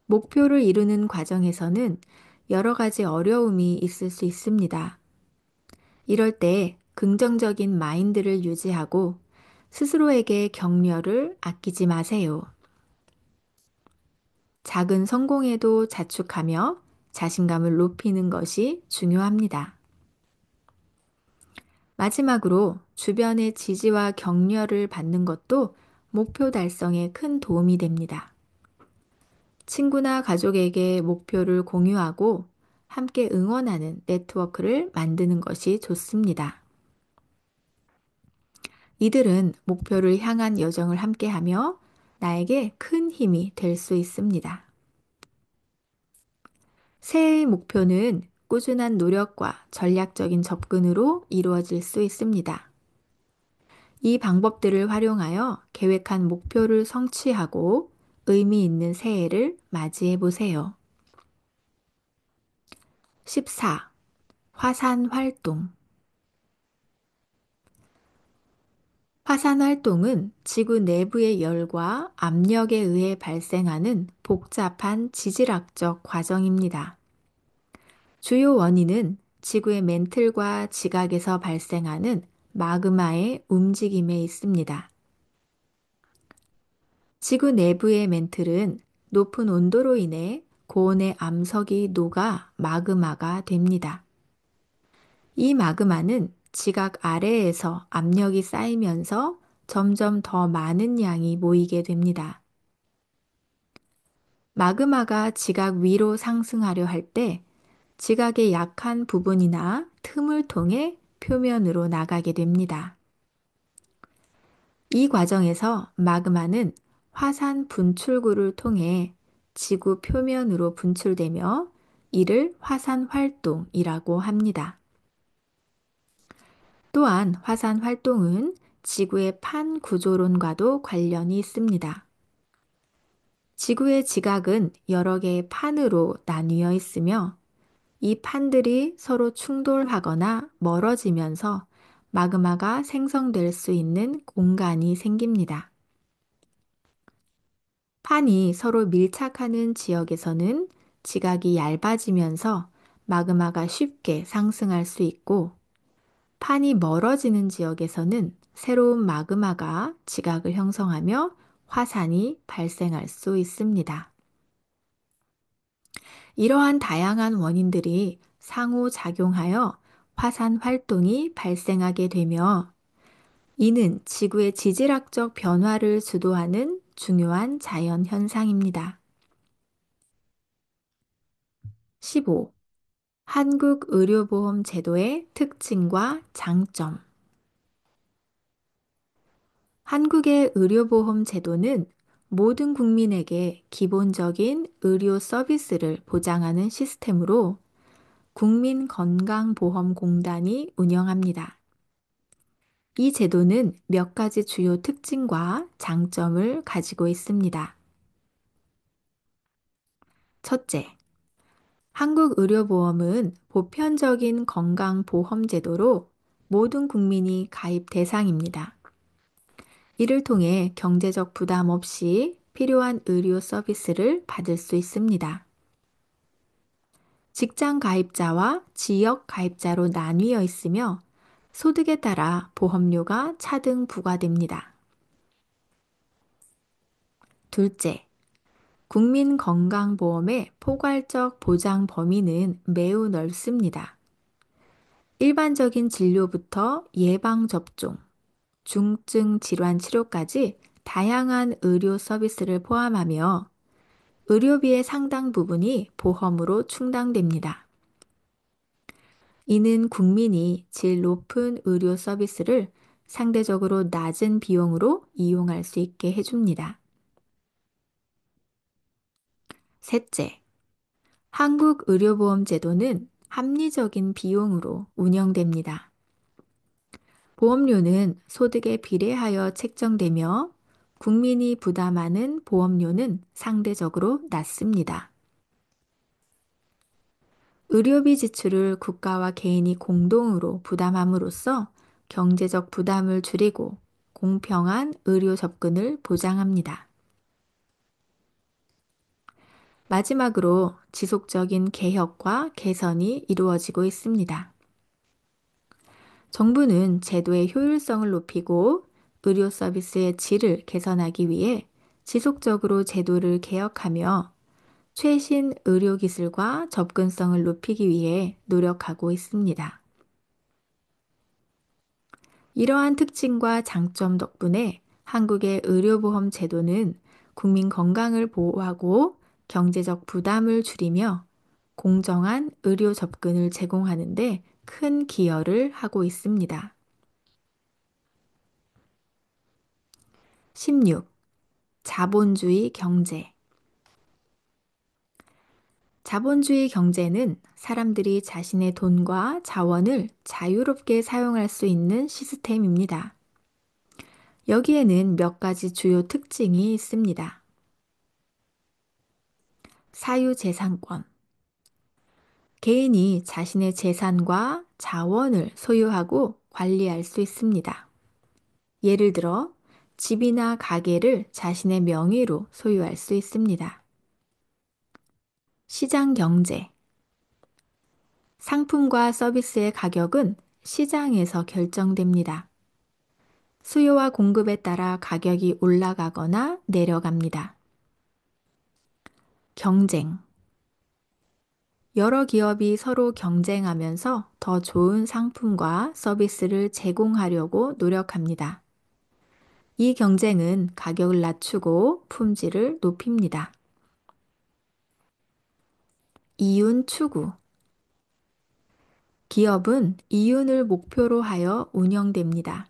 목표를 이루는 과정에서는 여러 가지 어려움이 있을 수 있습니다. 이럴 때 긍정적인 마인드를 유지하고 스스로에게 격려를 아끼지 마세요. 작은 성공에도 자축하며 자신감을 높이는 것이 중요합니다. 마지막으로 주변의 지지와 격려를 받는 것도 목표 달성에 큰 도움이 됩니다. 친구나 가족에게 목표를 공유하고 함께 응원하는 네트워크를 만드는 것이 좋습니다. 이들은 목표를 향한 여정을 함께하며 나에게 큰 힘이 될 수 있습니다. 새해의 목표는 꾸준한 노력과 전략적인 접근으로 이루어질 수 있습니다. 이 방법들을 활용하여 계획한 목표를 성취하고 의미 있는 새해를 맞이해 보세요. 14. 화산 활동 화산 활동은 지구 내부의 열과 압력에 의해 발생하는 복잡한 지질학적 과정입니다. 주요 원인은 지구의 멘틀과 지각에서 발생하는 마그마의 움직임에 있습니다. 지구 내부의 멘틀은 높은 온도로 인해 고온의 암석이 녹아 마그마가 됩니다. 이 마그마는 지각 아래에서 압력이 쌓이면서 점점 더 많은 양이 모이게 됩니다. 마그마가 지각 위로 상승하려 할 때 지각의 약한 부분이나 틈을 통해 표면으로 나가게 됩니다. 이 과정에서 마그마는 화산 분출구를 통해 지구 표면으로 분출되며 이를 화산 활동이라고 합니다. 또한 화산 활동은 지구의 판 구조론과도 관련이 있습니다. 지구의 지각은 여러 개의 판으로 나뉘어 있으며 이 판들이 서로 충돌하거나 멀어지면서 마그마가 생성될 수 있는 공간이 생깁니다. 판이 서로 밀착하는 지역에서는 지각이 얇아지면서 마그마가 쉽게 상승할 수 있고 판이 멀어지는 지역에서는 새로운 마그마가 지각을 형성하며 화산이 발생할 수 있습니다. 이러한 다양한 원인들이 상호작용하여 화산 활동이 발생하게 되며 이는 지구의 지질학적 변화를 주도하는 중요한 자연 현상입니다. 15. 한국 의료보험 제도의 특징과 장점. 한국의 의료보험 제도는 모든 국민에게 기본적인 의료 서비스를 보장하는 시스템으로 국민건강보험공단이 운영합니다. 이 제도는 몇 가지 주요 특징과 장점을 가지고 있습니다. 첫째, 한국의료보험은 보편적인 건강보험제도로 모든 국민이 가입 대상입니다. 이를 통해 경제적 부담 없이 필요한 의료 서비스를 받을 수 있습니다. 직장 가입자와 지역 가입자로 나뉘어 있으며 소득에 따라 보험료가 차등 부과됩니다. 둘째, 국민건강보험의 포괄적 보장 범위는 매우 넓습니다. 일반적인 진료부터 예방접종, 중증 질환 치료까지 다양한 의료 서비스를 포함하며 의료비의 상당 부분이 보험으로 충당됩니다. 이는 국민이 질 높은 의료 서비스를 상대적으로 낮은 비용으로 이용할 수 있게 해줍니다. 셋째, 한국의료보험제도는 합리적인 비용으로 운영됩니다. 보험료는 소득에 비례하여 책정되며 국민이 부담하는 보험료는 상대적으로 낮습니다. 의료비 지출을 국가와 개인이 공동으로 부담함으로써 경제적 부담을 줄이고 공평한 의료 접근을 보장합니다. 마지막으로 지속적인 개혁과 개선이 이루어지고 있습니다. 정부는 제도의 효율성을 높이고 의료 서비스의 질을 개선하기 위해 지속적으로 제도를 개혁하며 최신 의료 기술과 접근성을 높이기 위해 노력하고 있습니다. 이러한 특징과 장점 덕분에 한국의 의료보험 제도는 국민 건강을 보호하고 경제적 부담을 줄이며 공정한 의료 접근을 제공하는데 큰 기여를 하고 있습니다. 16. 자본주의 경제 자본주의 경제는 사람들이 자신의 돈과 자원을 자유롭게 사용할 수 있는 시스템입니다. 여기에는 몇 가지 주요 특징이 있습니다. 사유재산권. 개인이 자신의 재산과 자원을 소유하고 관리할 수 있습니다. 예를 들어, 집이나 가게를 자신의 명의로 소유할 수 있습니다. 시장 경제. 상품과 서비스의 가격은 시장에서 결정됩니다. 수요와 공급에 따라 가격이 올라가거나 내려갑니다. 경쟁. 여러 기업이 서로 경쟁하면서 더 좋은 상품과 서비스를 제공하려고 노력합니다. 이 경쟁은 가격을 낮추고 품질을 높입니다. 이윤 추구. 기업은 이윤을 목표로 하여 운영됩니다.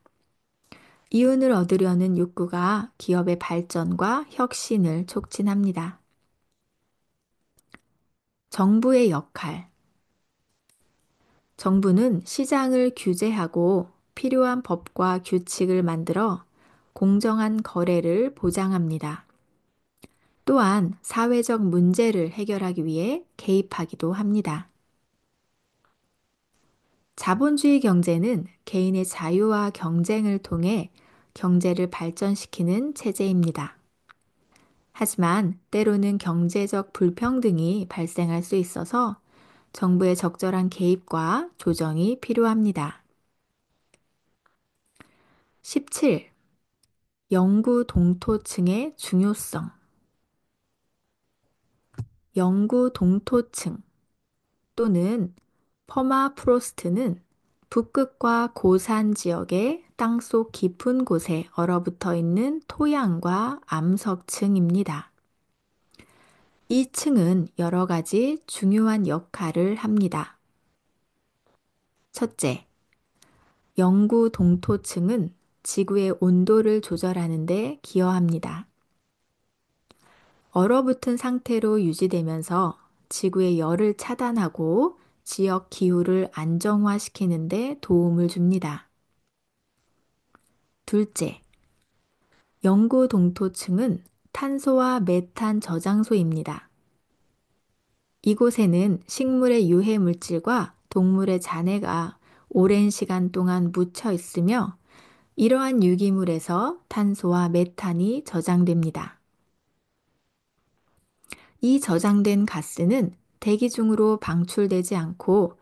이윤을 얻으려는 욕구가 기업의 발전과 혁신을 촉진합니다. 정부의 역할. 정부는 시장을 규제하고 필요한 법과 규칙을 만들어 공정한 거래를 보장합니다. 또한 사회적 문제를 해결하기 위해 개입하기도 합니다. 자본주의 경제는 개인의 자유와 경쟁을 통해 경제를 발전시키는 체제입니다. 하지만 때로는 경제적 불평등이 발생할 수 있어서 정부의 적절한 개입과 조정이 필요합니다. 17. 영구 동토층의 중요성. 영구 동토층 또는 퍼마프로스트는 북극과 고산 지역의 땅 속 깊은 곳에 얼어붙어 있는 토양과 암석층입니다. 이 층은 여러 가지 중요한 역할을 합니다. 첫째, 영구 동토층은 지구의 온도를 조절하는데 기여합니다. 얼어붙은 상태로 유지되면서 지구의 열을 차단하고 지역 기후를 안정화시키는데 도움을 줍니다. 둘째, 영구 동토층은 탄소와 메탄 저장소입니다. 이곳에는 식물의 유해 물질과 동물의 잔해가 오랜 시간 동안 묻혀 있으며 이러한 유기물에서 탄소와 메탄이 저장됩니다. 이 저장된 가스는 대기 중으로 방출되지 않고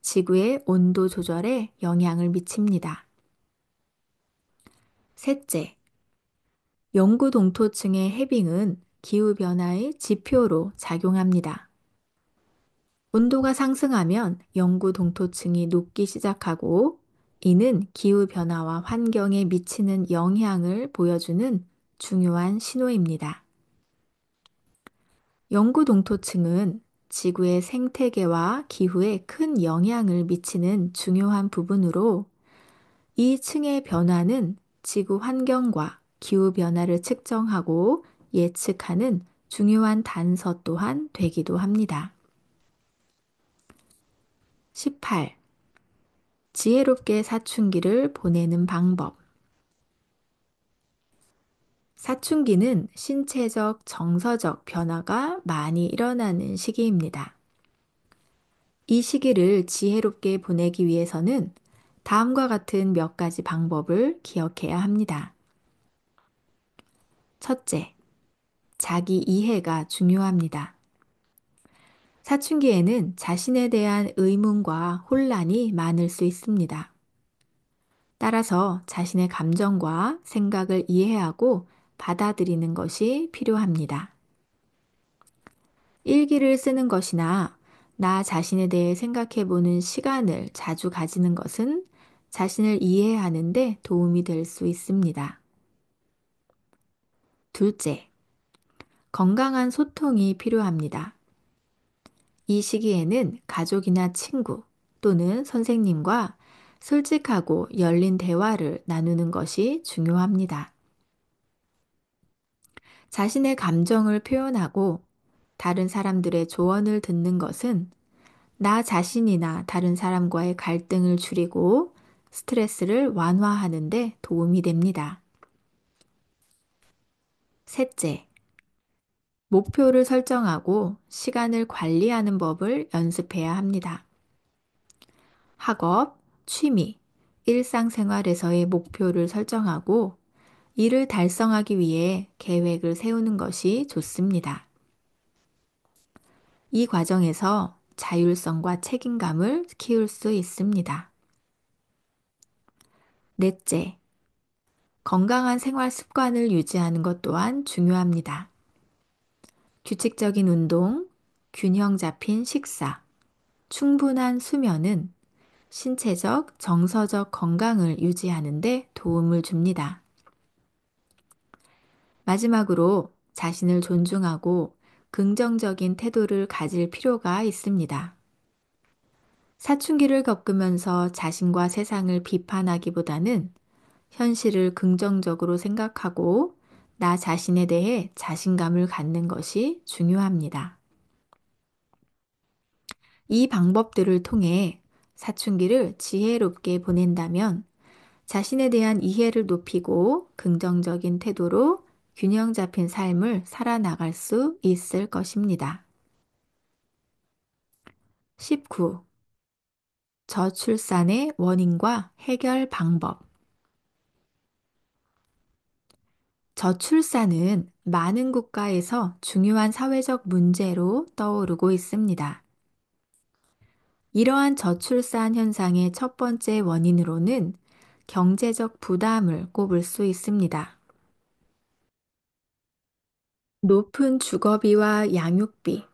지구의 온도 조절에 영향을 미칩니다. 셋째, 영구 동토층의 해빙은 기후변화의 지표로 작용합니다. 온도가 상승하면 영구 동토층이 녹기 시작하고 이는 기후변화와 환경에 미치는 영향을 보여주는 중요한 신호입니다. 영구 동토층은 지구의 생태계와 기후에 큰 영향을 미치는 중요한 부분으로 이 층의 변화는 지구 환경과 기후 변화를 측정하고 예측하는 중요한 단서 또한 되기도 합니다. 18. 지혜롭게 사춘기를 보내는 방법 사춘기는 신체적, 정서적 변화가 많이 일어나는 시기입니다. 이 시기를 지혜롭게 보내기 위해서는 다음과 같은 몇 가지 방법을 기억해야 합니다. 첫째, 자기 이해가 중요합니다. 사춘기에는 자신에 대한 의문과 혼란이 많을 수 있습니다. 따라서 자신의 감정과 생각을 이해하고 받아들이는 것이 필요합니다. 일기를 쓰는 것이나 나 자신에 대해 생각해 보는 시간을 자주 가지는 것은 자신을 이해하는데 도움이 될 수 있습니다. 둘째, 건강한 소통이 필요합니다. 이 시기에는 가족이나 친구 또는 선생님과 솔직하고 열린 대화를 나누는 것이 중요합니다. 자신의 감정을 표현하고 다른 사람들의 조언을 듣는 것은 나 자신이나 다른 사람과의 갈등을 줄이고 스트레스를 완화하는데 도움이 됩니다. 셋째, 목표를 설정하고 시간을 관리하는 법을 연습해야 합니다. 학업, 취미, 일상생활에서의 목표를 설정하고 이를 달성하기 위해 계획을 세우는 것이 좋습니다. 이 과정에서 자율성과 책임감을 키울 수 있습니다. 넷째, 건강한 생활 습관을 유지하는 것 또한 중요합니다. 규칙적인 운동, 균형 잡힌 식사, 충분한 수면은 신체적, 정서적 건강을 유지하는데 도움을 줍니다. 마지막으로 자신을 존중하고 긍정적인 태도를 가질 필요가 있습니다. 사춘기를 겪으면서 자신과 세상을 비판하기보다는 현실을 긍정적으로 생각하고 나 자신에 대해 자신감을 갖는 것이 중요합니다. 이 방법들을 통해 사춘기를 지혜롭게 보낸다면 자신에 대한 이해를 높이고 긍정적인 태도로 균형 잡힌 삶을 살아나갈 수 있을 것입니다. 19. 저출산의 원인과 해결 방법. 저출산은 많은 국가에서 중요한 사회적 문제로 떠오르고 있습니다. 이러한 저출산 현상의 첫 번째 원인으로는 경제적 부담을 꼽을 수 있습니다. 높은 주거비와 양육비,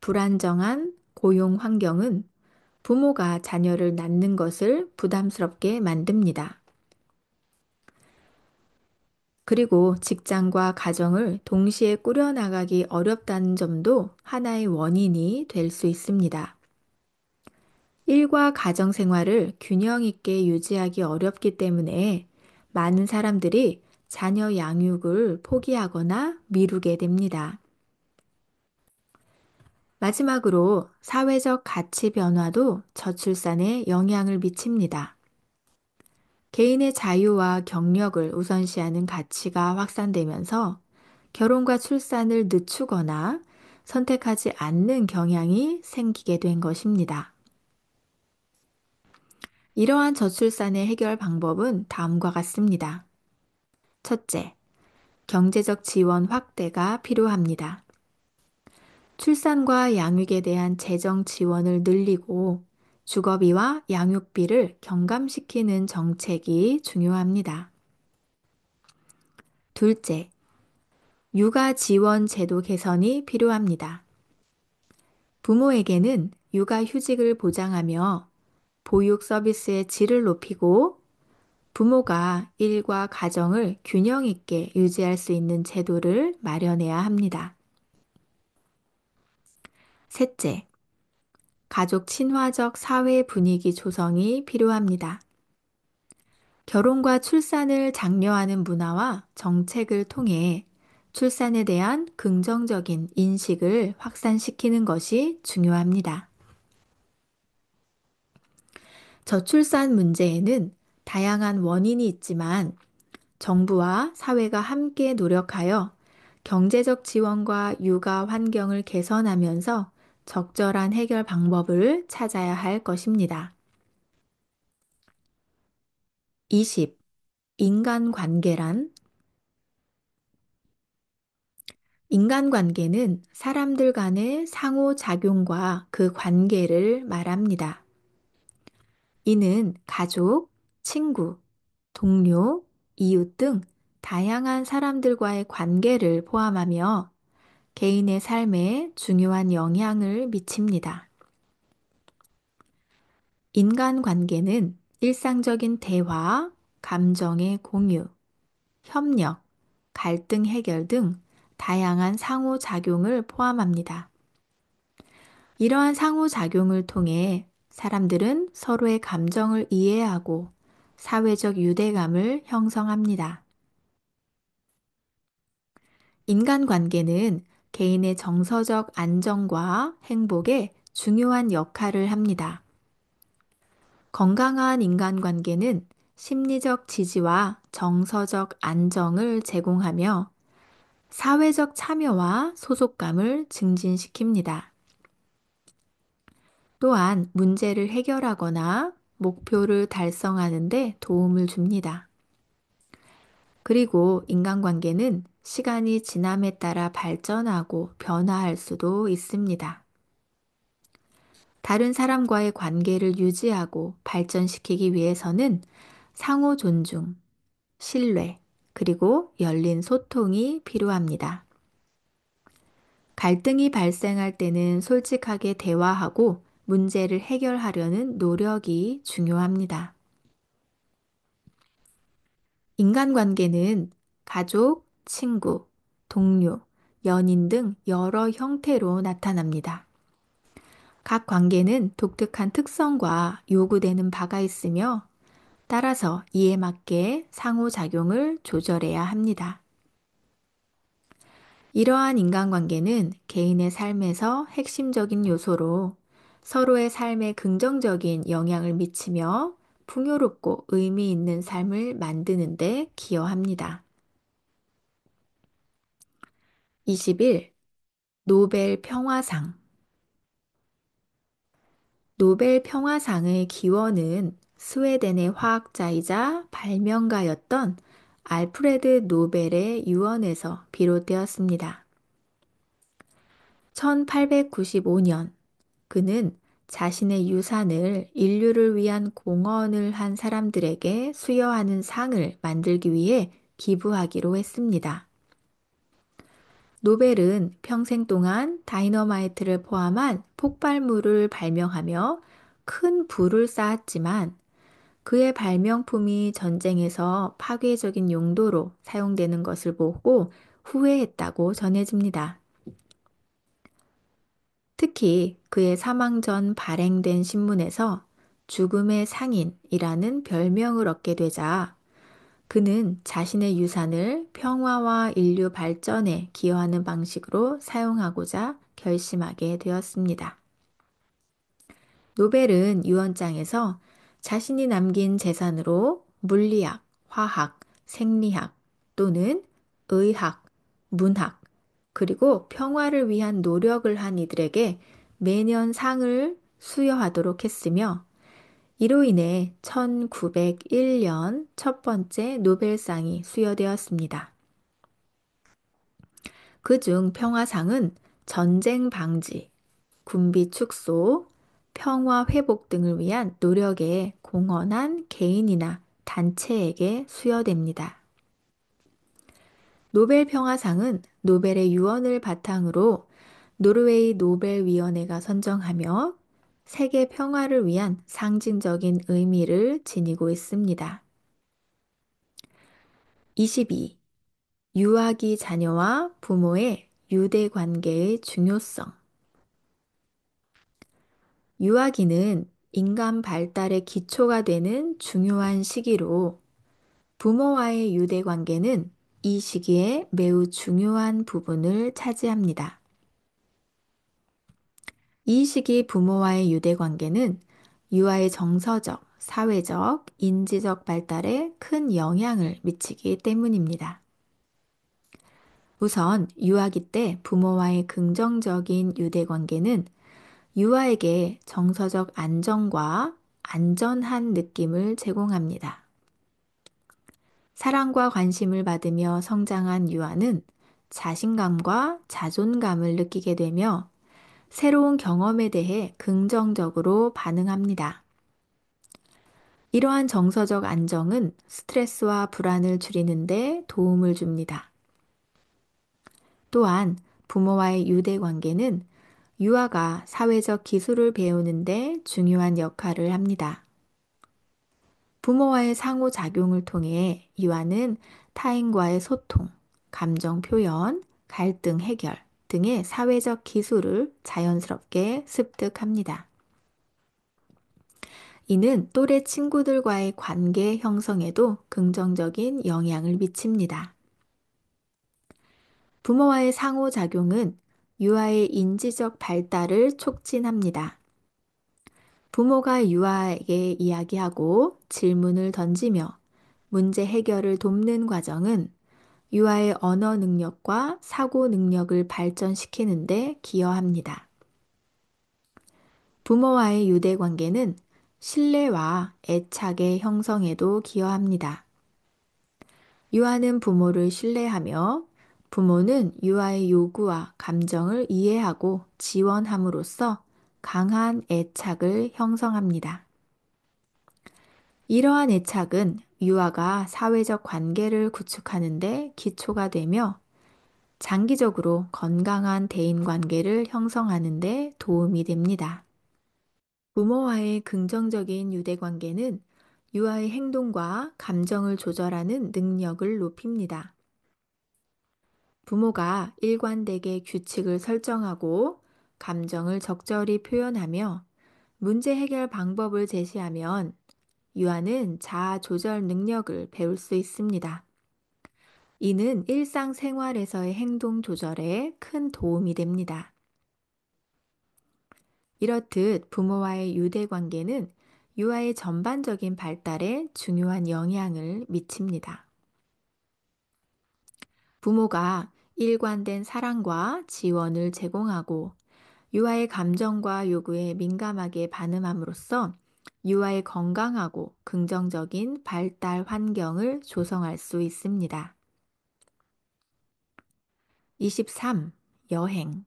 불안정한 고용 환경은 부모가 자녀를 낳는 것을 부담스럽게 만듭니다. 그리고 직장과 가정을 동시에 꾸려나가기 어렵다는 점도 하나의 원인이 될 수 있습니다. 일과 가정 생활을 균형 있게 유지하기 어렵기 때문에 많은 사람들이 자녀 양육을 포기하거나 미루게 됩니다. 마지막으로 사회적 가치 변화도 저출산에 영향을 미칩니다. 개인의 자유와 경력을 우선시하는 가치가 확산되면서 결혼과 출산을 늦추거나 선택하지 않는 경향이 생기게 된 것입니다. 이러한 저출산의 해결 방법은 다음과 같습니다. 첫째, 경제적 지원 확대가 필요합니다. 출산과 양육에 대한 재정 지원을 늘리고 주거비와 양육비를 경감시키는 정책이 중요합니다. 둘째, 육아 지원 제도 개선이 필요합니다. 부모에게는 육아 휴직을 보장하며 보육 서비스의 질을 높이고 부모가 일과 가정을 균형 있게 유지할 수 있는 제도를 마련해야 합니다. 셋째, 가족 친화적 사회 분위기 조성이 필요합니다. 결혼과 출산을 장려하는 문화와 정책을 통해 출산에 대한 긍정적인 인식을 확산시키는 것이 중요합니다. 저출산 문제에는 다양한 원인이 있지만 정부와 사회가 함께 노력하여 경제적 지원과 육아 환경을 개선하면서 적절한 해결 방법을 찾아야 할 것입니다. 20. 인간관계란 인간관계는 사람들 간의 상호작용과 그 관계를 말합니다. 이는 가족, 친구, 동료, 이웃 등 다양한 사람들과의 관계를 포함하며 개인의 삶에 중요한 영향을 미칩니다. 인간 관계는 일상적인 대화, 감정의 공유, 협력, 갈등 해결 등 다양한 상호작용을 포함합니다. 이러한 상호작용을 통해 사람들은 서로의 감정을 이해하고 사회적 유대감을 형성합니다. 인간관계는 개인의 정서적 안정과 행복에 중요한 역할을 합니다. 건강한 인간관계는 심리적 지지와 정서적 안정을 제공하며 사회적 참여와 소속감을 증진시킵니다. 또한 문제를 해결하거나 목표를 달성하는데 도움을 줍니다. 그리고 인간관계는 시간이 지남에 따라 발전하고 변화할 수도 있습니다. 다른 사람과의 관계를 유지하고 발전시키기 위해서는 상호 존중, 신뢰, 그리고 열린 소통이 필요합니다. 갈등이 발생할 때는 솔직하게 대화하고 문제를 해결하려는 노력이 중요합니다. 인간관계는 가족, 친구, 동료, 연인 등 여러 형태로 나타납니다. 각 관계는 독특한 특성과 요구되는 바가 있으며 따라서 이에 맞게 상호작용을 조절해야 합니다. 이러한 인간관계는 개인의 삶에서 핵심적인 요소로 서로의 삶에 긍정적인 영향을 미치며 풍요롭고 의미 있는 삶을 만드는데 기여합니다. 21. 노벨 평화상 노벨 평화상의 기원은 스웨덴의 화학자이자 발명가였던 알프레드 노벨의 유언에서 비롯되었습니다. 1895년 그는 자신의 유산을 인류를 위한 공헌을 한 사람들에게 수여하는 상을 만들기 위해 기부하기로 했습니다. 노벨은 평생 동안 다이너마이트를 포함한 폭발물을 발명하며 큰 부를 쌓았지만 그의 발명품이 전쟁에서 파괴적인 용도로 사용되는 것을 보고 후회했다고 전해집니다. 특히 그의 사망 전 발행된 신문에서 죽음의 상인이라는 별명을 얻게 되자 그는 자신의 유산을 평화와 인류 발전에 기여하는 방식으로 사용하고자 결심하게 되었습니다. 노벨은 유언장에서 자신이 남긴 재산으로 물리학, 화학, 생리학 또는 의학, 문학, 그리고 평화를 위한 노력을 한 이들에게 매년 상을 수여하도록 했으며 이로 인해 1901년 첫 번째 노벨상이 수여되었습니다. 그중 평화상은 전쟁 방지, 군비 축소, 평화 회복 등을 위한 노력에 공헌한 개인이나 단체에게 수여됩니다. 노벨 평화상은 노벨의 유언을 바탕으로 노르웨이 노벨위원회가 선정하며 세계 평화를 위한 상징적인 의미를 지니고 있습니다. 22. 유아기 자녀와 부모의 유대 관계의 중요성. 유아기는 인간 발달의 기초가 되는 중요한 시기로 부모와의 유대 관계는 이 시기에 매우 중요한 부분을 차지합니다. 이 시기 부모와의 유대 관계는 유아의 정서적, 사회적, 인지적 발달에 큰 영향을 미치기 때문입니다. 우선 유아기 때 부모와의 긍정적인 유대 관계는 유아에게 정서적 안정과 안전한 느낌을 제공합니다. 사랑과 관심을 받으며 성장한 유아는 자신감과 자존감을 느끼게 되며 새로운 경험에 대해 긍정적으로 반응합니다. 이러한 정서적 안정은 스트레스와 불안을 줄이는데 도움을 줍니다. 또한 부모와의 유대 관계는 유아가 사회적 기술을 배우는데 중요한 역할을 합니다. 부모와의 상호작용을 통해 이와는 타인과의 소통, 감정 표현, 갈등 해결 등의 사회적 기술을 자연스럽게 습득합니다. 이는 또래 친구들과의 관계 형성에도 긍정적인 영향을 미칩니다. 부모와의 상호작용은 유아의 인지적 발달을 촉진합니다. 부모가 유아에게 이야기하고 질문을 던지며 문제 해결을 돕는 과정은 유아의 언어 능력과 사고 능력을 발전시키는데 기여합니다. 부모와의 유대 관계는 신뢰와 애착의 형성에도 기여합니다. 유아는 부모를 신뢰하며 부모는 유아의 요구와 감정을 이해하고 지원함으로써 강한 애착을 형성합니다. 이러한 애착은 유아가 사회적 관계를 구축하는데 기초가 되며 장기적으로 건강한 대인 관계를 형성하는데 도움이 됩니다. 부모와의 긍정적인 유대 관계는 유아의 행동과 감정을 조절하는 능력을 높입니다. 부모가 일관되게 규칙을 설정하고 감정을 적절히 표현하며 문제 해결 방법을 제시하면 유아는 자아 조절 능력을 배울 수 있습니다. 이는 일상생활에서의 행동 조절에 큰 도움이 됩니다. 이렇듯 부모와의 유대 관계는 유아의 전반적인 발달에 중요한 영향을 미칩니다. 부모가 일관된 사랑과 지원을 제공하고 유아의 감정과 요구에 민감하게 반응함으로써 유아의 건강하고 긍정적인 발달 환경을 조성할 수 있습니다. 23. 여행.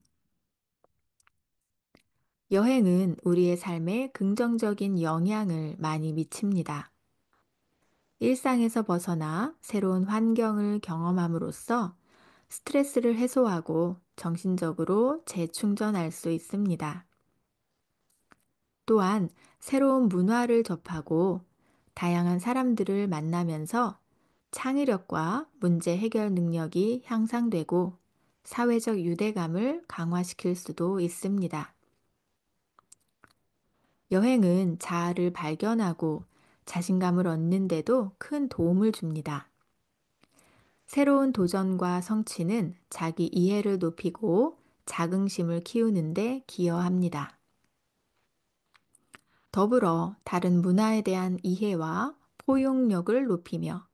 여행은 우리의 삶에 긍정적인 영향을 많이 미칩니다. 일상에서 벗어나 새로운 환경을 경험함으로써 스트레스를 해소하고 정신적으로 재충전할 수 있습니다. 또한 새로운 문화를 접하고 다양한 사람들을 만나면서 창의력과 문제 해결 능력이 향상되고 사회적 유대감을 강화시킬 수도 있습니다. 여행은 자아를 발견하고 자신감을 얻는데도 큰 도움을 줍니다. 새로운 도전과 성취는 자기 이해를 높이고 자긍심을 키우는데 기여합니다. 더불어 다른 문화에 대한 이해와 포용력을 높이며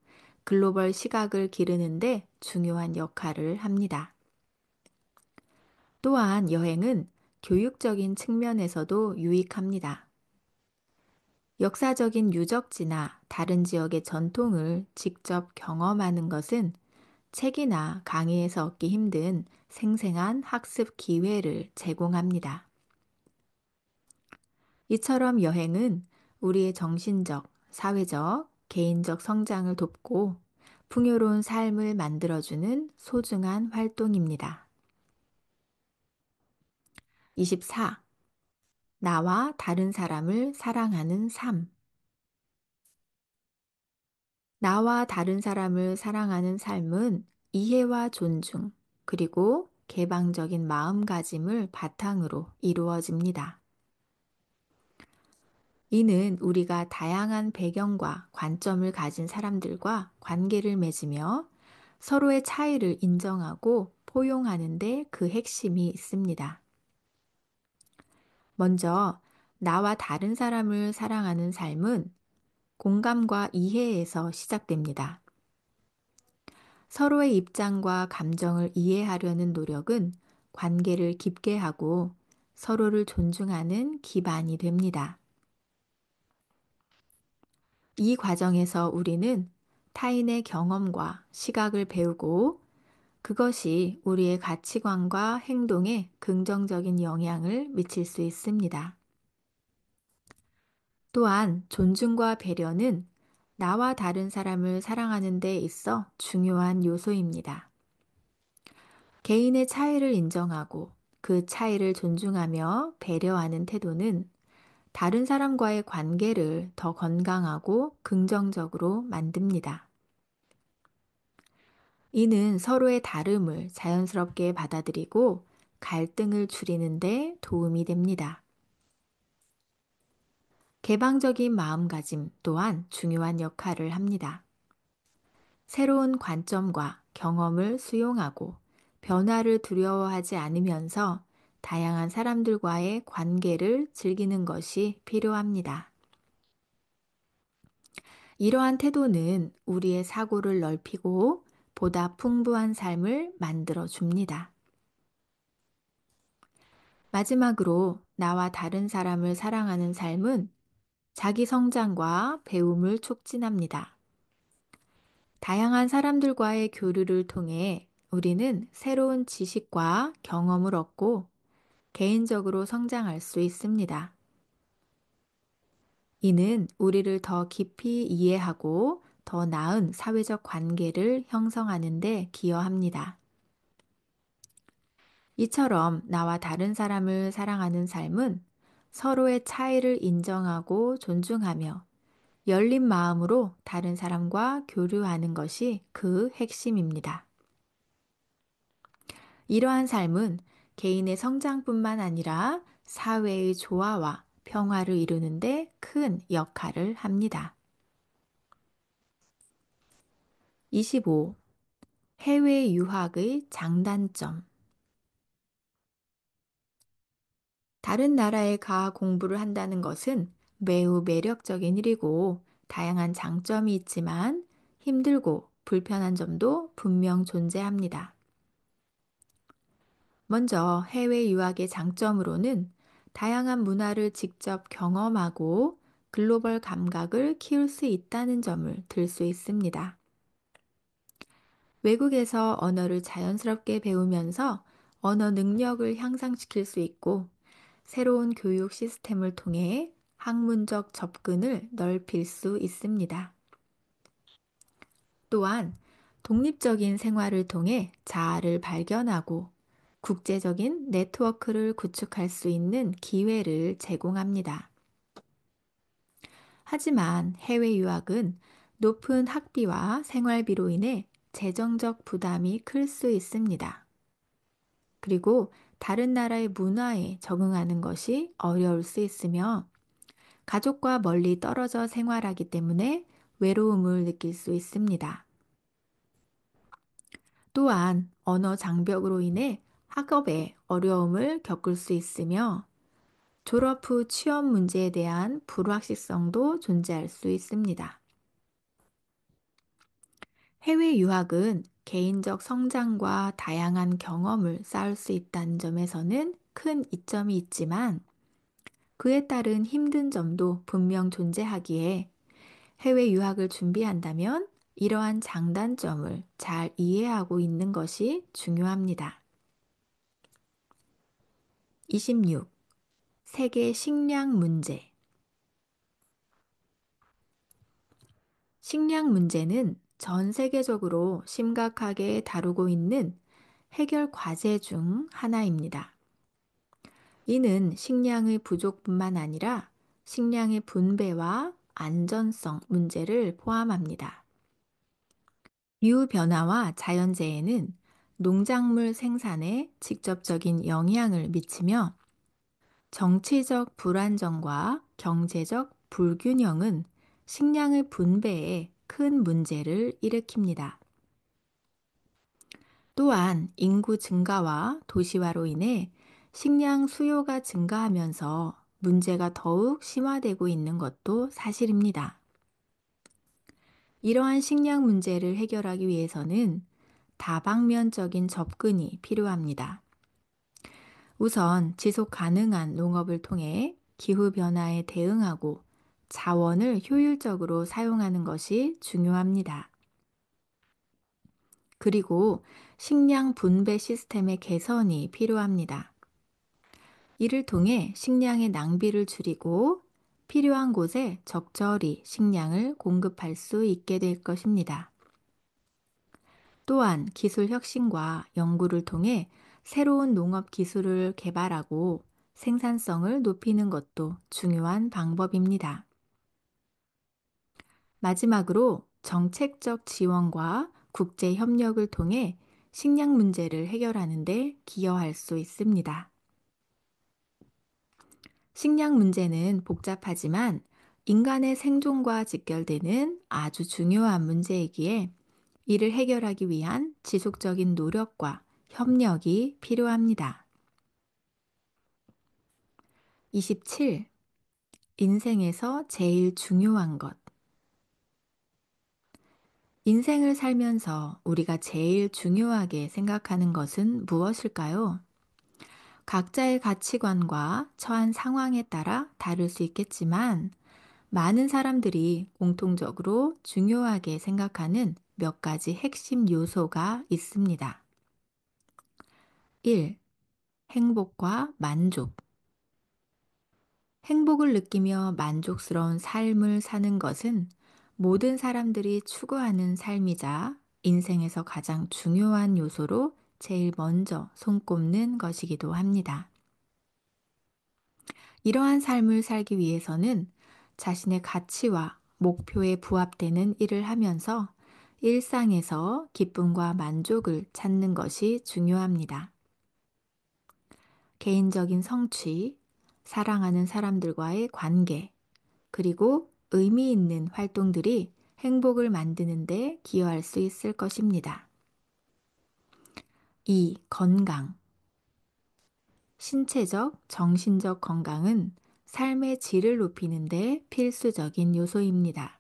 글로벌 시각을 기르는데 중요한 역할을 합니다. 또한 여행은 교육적인 측면에서도 유익합니다. 역사적인 유적지나 다른 지역의 전통을 직접 경험하는 것은 책이나 강의에서 얻기 힘든 생생한 학습 기회를 제공합니다. 이처럼 여행은 우리의 정신적, 사회적, 개인적 성장을 돕고 풍요로운 삶을 만들어주는 소중한 활동입니다. 24. 나와 다른 사람을 사랑하는 삶. 나와 다른 사람을 사랑하는 삶은 이해와 존중, 그리고 개방적인 마음가짐을 바탕으로 이루어집니다. 이는 우리가 다양한 배경과 관점을 가진 사람들과 관계를 맺으며 서로의 차이를 인정하고 포용하는데 그 핵심이 있습니다. 먼저, 나와 다른 사람을 사랑하는 삶은 공감과 이해에서 시작됩니다. 서로의 입장과 감정을 이해하려는 노력은 관계를 깊게 하고 서로를 존중하는 기반이 됩니다. 이 과정에서 우리는 타인의 경험과 시각을 배우고 그것이 우리의 가치관과 행동에 긍정적인 영향을 미칠 수 있습니다. 또한 존중과 배려는 나와 다른 사람을 사랑하는 데 있어 중요한 요소입니다. 개인의 차이를 인정하고 그 차이를 존중하며 배려하는 태도는 다른 사람과의 관계를 더 건강하고 긍정적으로 만듭니다. 이는 서로의 다름을 자연스럽게 받아들이고 갈등을 줄이는데 도움이 됩니다. 개방적인 마음가짐 또한 중요한 역할을 합니다. 새로운 관점과 경험을 수용하고 변화를 두려워하지 않으면서 다양한 사람들과의 관계를 즐기는 것이 필요합니다. 이러한 태도는 우리의 사고를 넓히고 보다 풍부한 삶을 만들어 줍니다. 마지막으로 나와 다른 사람을 사랑하는 삶은 자기 성장과 배움을 촉진합니다. 다양한 사람들과의 교류를 통해 우리는 새로운 지식과 경험을 얻고 개인적으로 성장할 수 있습니다. 이는 우리를 더 깊이 이해하고 더 나은 사회적 관계를 형성하는 데 기여합니다. 이처럼 나와 다른 사람을 사랑하는 삶은 서로의 차이를 인정하고 존중하며 열린 마음으로 다른 사람과 교류하는 것이 그 핵심입니다. 이러한 삶은 개인의 성장뿐만 아니라 사회의 조화와 평화를 이루는데 큰 역할을 합니다. 25. 해외 유학의 장단점 다른 나라에 가 공부를 한다는 것은 매우 매력적인 일이고 다양한 장점이 있지만 힘들고 불편한 점도 분명 존재합니다. 먼저 해외 유학의 장점으로는 다양한 문화를 직접 경험하고 글로벌 감각을 키울 수 있다는 점을 들 수 있습니다. 외국에서 언어를 자연스럽게 배우면서 언어 능력을 향상시킬 수 있고 새로운 교육 시스템을 통해 학문적 접근을 넓힐 수 있습니다. 또한 독립적인 생활을 통해 자아를 발견하고 국제적인 네트워크를 구축할 수 있는 기회를 제공합니다. 하지만 해외 유학은 높은 학비와 생활비로 인해 재정적 부담이 클 수 있습니다. 그리고 다른 나라의 문화에 적응하는 것이 어려울 수 있으며 가족과 멀리 떨어져 생활하기 때문에 외로움을 느낄 수 있습니다. 또한 언어 장벽으로 인해 학업에 어려움을 겪을 수 있으며 졸업 후 취업 문제에 대한 불확실성도 존재할 수 있습니다. 해외 유학은 개인적 성장과 다양한 경험을 쌓을 수 있다는 점에서는 큰 이점이 있지만 그에 따른 힘든 점도 분명 존재하기에 해외 유학을 준비한다면 이러한 장단점을 잘 이해하고 있는 것이 중요합니다. 26. 세계 식량 문제 식량 문제는 전 세계적으로 심각하게 다루고 있는 해결 과제 중 하나입니다. 이는 식량의 부족뿐만 아니라 식량의 분배와 안전성 문제를 포함합니다. 기후변화와 자연재해는 농작물 생산에 직접적인 영향을 미치며 정치적 불안정과 경제적 불균형은 식량의 분배에 큰 문제를 일으킵니다. 또한 인구 증가와 도시화로 인해 식량 수요가 증가하면서 문제가 더욱 심화되고 있는 것도 사실입니다. 이러한 식량 문제를 해결하기 위해서는 다방면적인 접근이 필요합니다. 우선 지속 가능한 농업을 통해 기후변화에 대응하고 자원을 효율적으로 사용하는 것이 중요합니다. 그리고 식량 분배 시스템의 개선이 필요합니다. 이를 통해 식량의 낭비를 줄이고 필요한 곳에 적절히 식량을 공급할 수 있게 될 것입니다. 또한 기술 혁신과 연구를 통해 새로운 농업 기술을 개발하고 생산성을 높이는 것도 중요한 방법입니다. 마지막으로 정책적 지원과 국제 협력을 통해 식량 문제를 해결하는 데 기여할 수 있습니다. 식량 문제는 복잡하지만 인간의 생존과 직결되는 아주 중요한 문제이기에 이를 해결하기 위한 지속적인 노력과 협력이 필요합니다. 27. 인생에서 제일 중요한 것. 인생을 살면서 우리가 제일 중요하게 생각하는 것은 무엇일까요? 각자의 가치관과 처한 상황에 따라 다를 수 있겠지만 많은 사람들이 공통적으로 중요하게 생각하는 몇 가지 핵심 요소가 있습니다. 1. 행복과 만족. 행복을 느끼며 만족스러운 삶을 사는 것은 모든 사람들이 추구하는 삶이자 인생에서 가장 중요한 요소로 제일 먼저 손꼽는 것이기도 합니다. 이러한 삶을 살기 위해서는 자신의 가치와 목표에 부합되는 일을 하면서 일상에서 기쁨과 만족을 찾는 것이 중요합니다. 개인적인 성취, 사랑하는 사람들과의 관계, 그리고 의미 있는 활동들이 행복을 만드는데 기여할 수 있을 것입니다. 2. 건강. 신체적, 정신적 건강은 삶의 질을 높이는데 필수적인 요소입니다.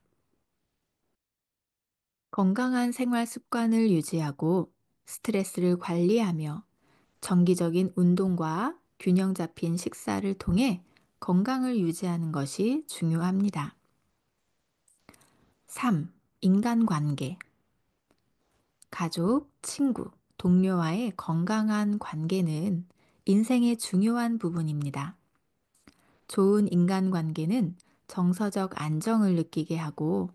건강한 생활 습관을 유지하고 스트레스를 관리하며 정기적인 운동과 균형 잡힌 식사를 통해 건강을 유지하는 것이 중요합니다. 3. 인간관계. 가족, 친구, 동료와의 건강한 관계는 인생의 중요한 부분입니다. 좋은 인간관계는 정서적 안정을 느끼게 하고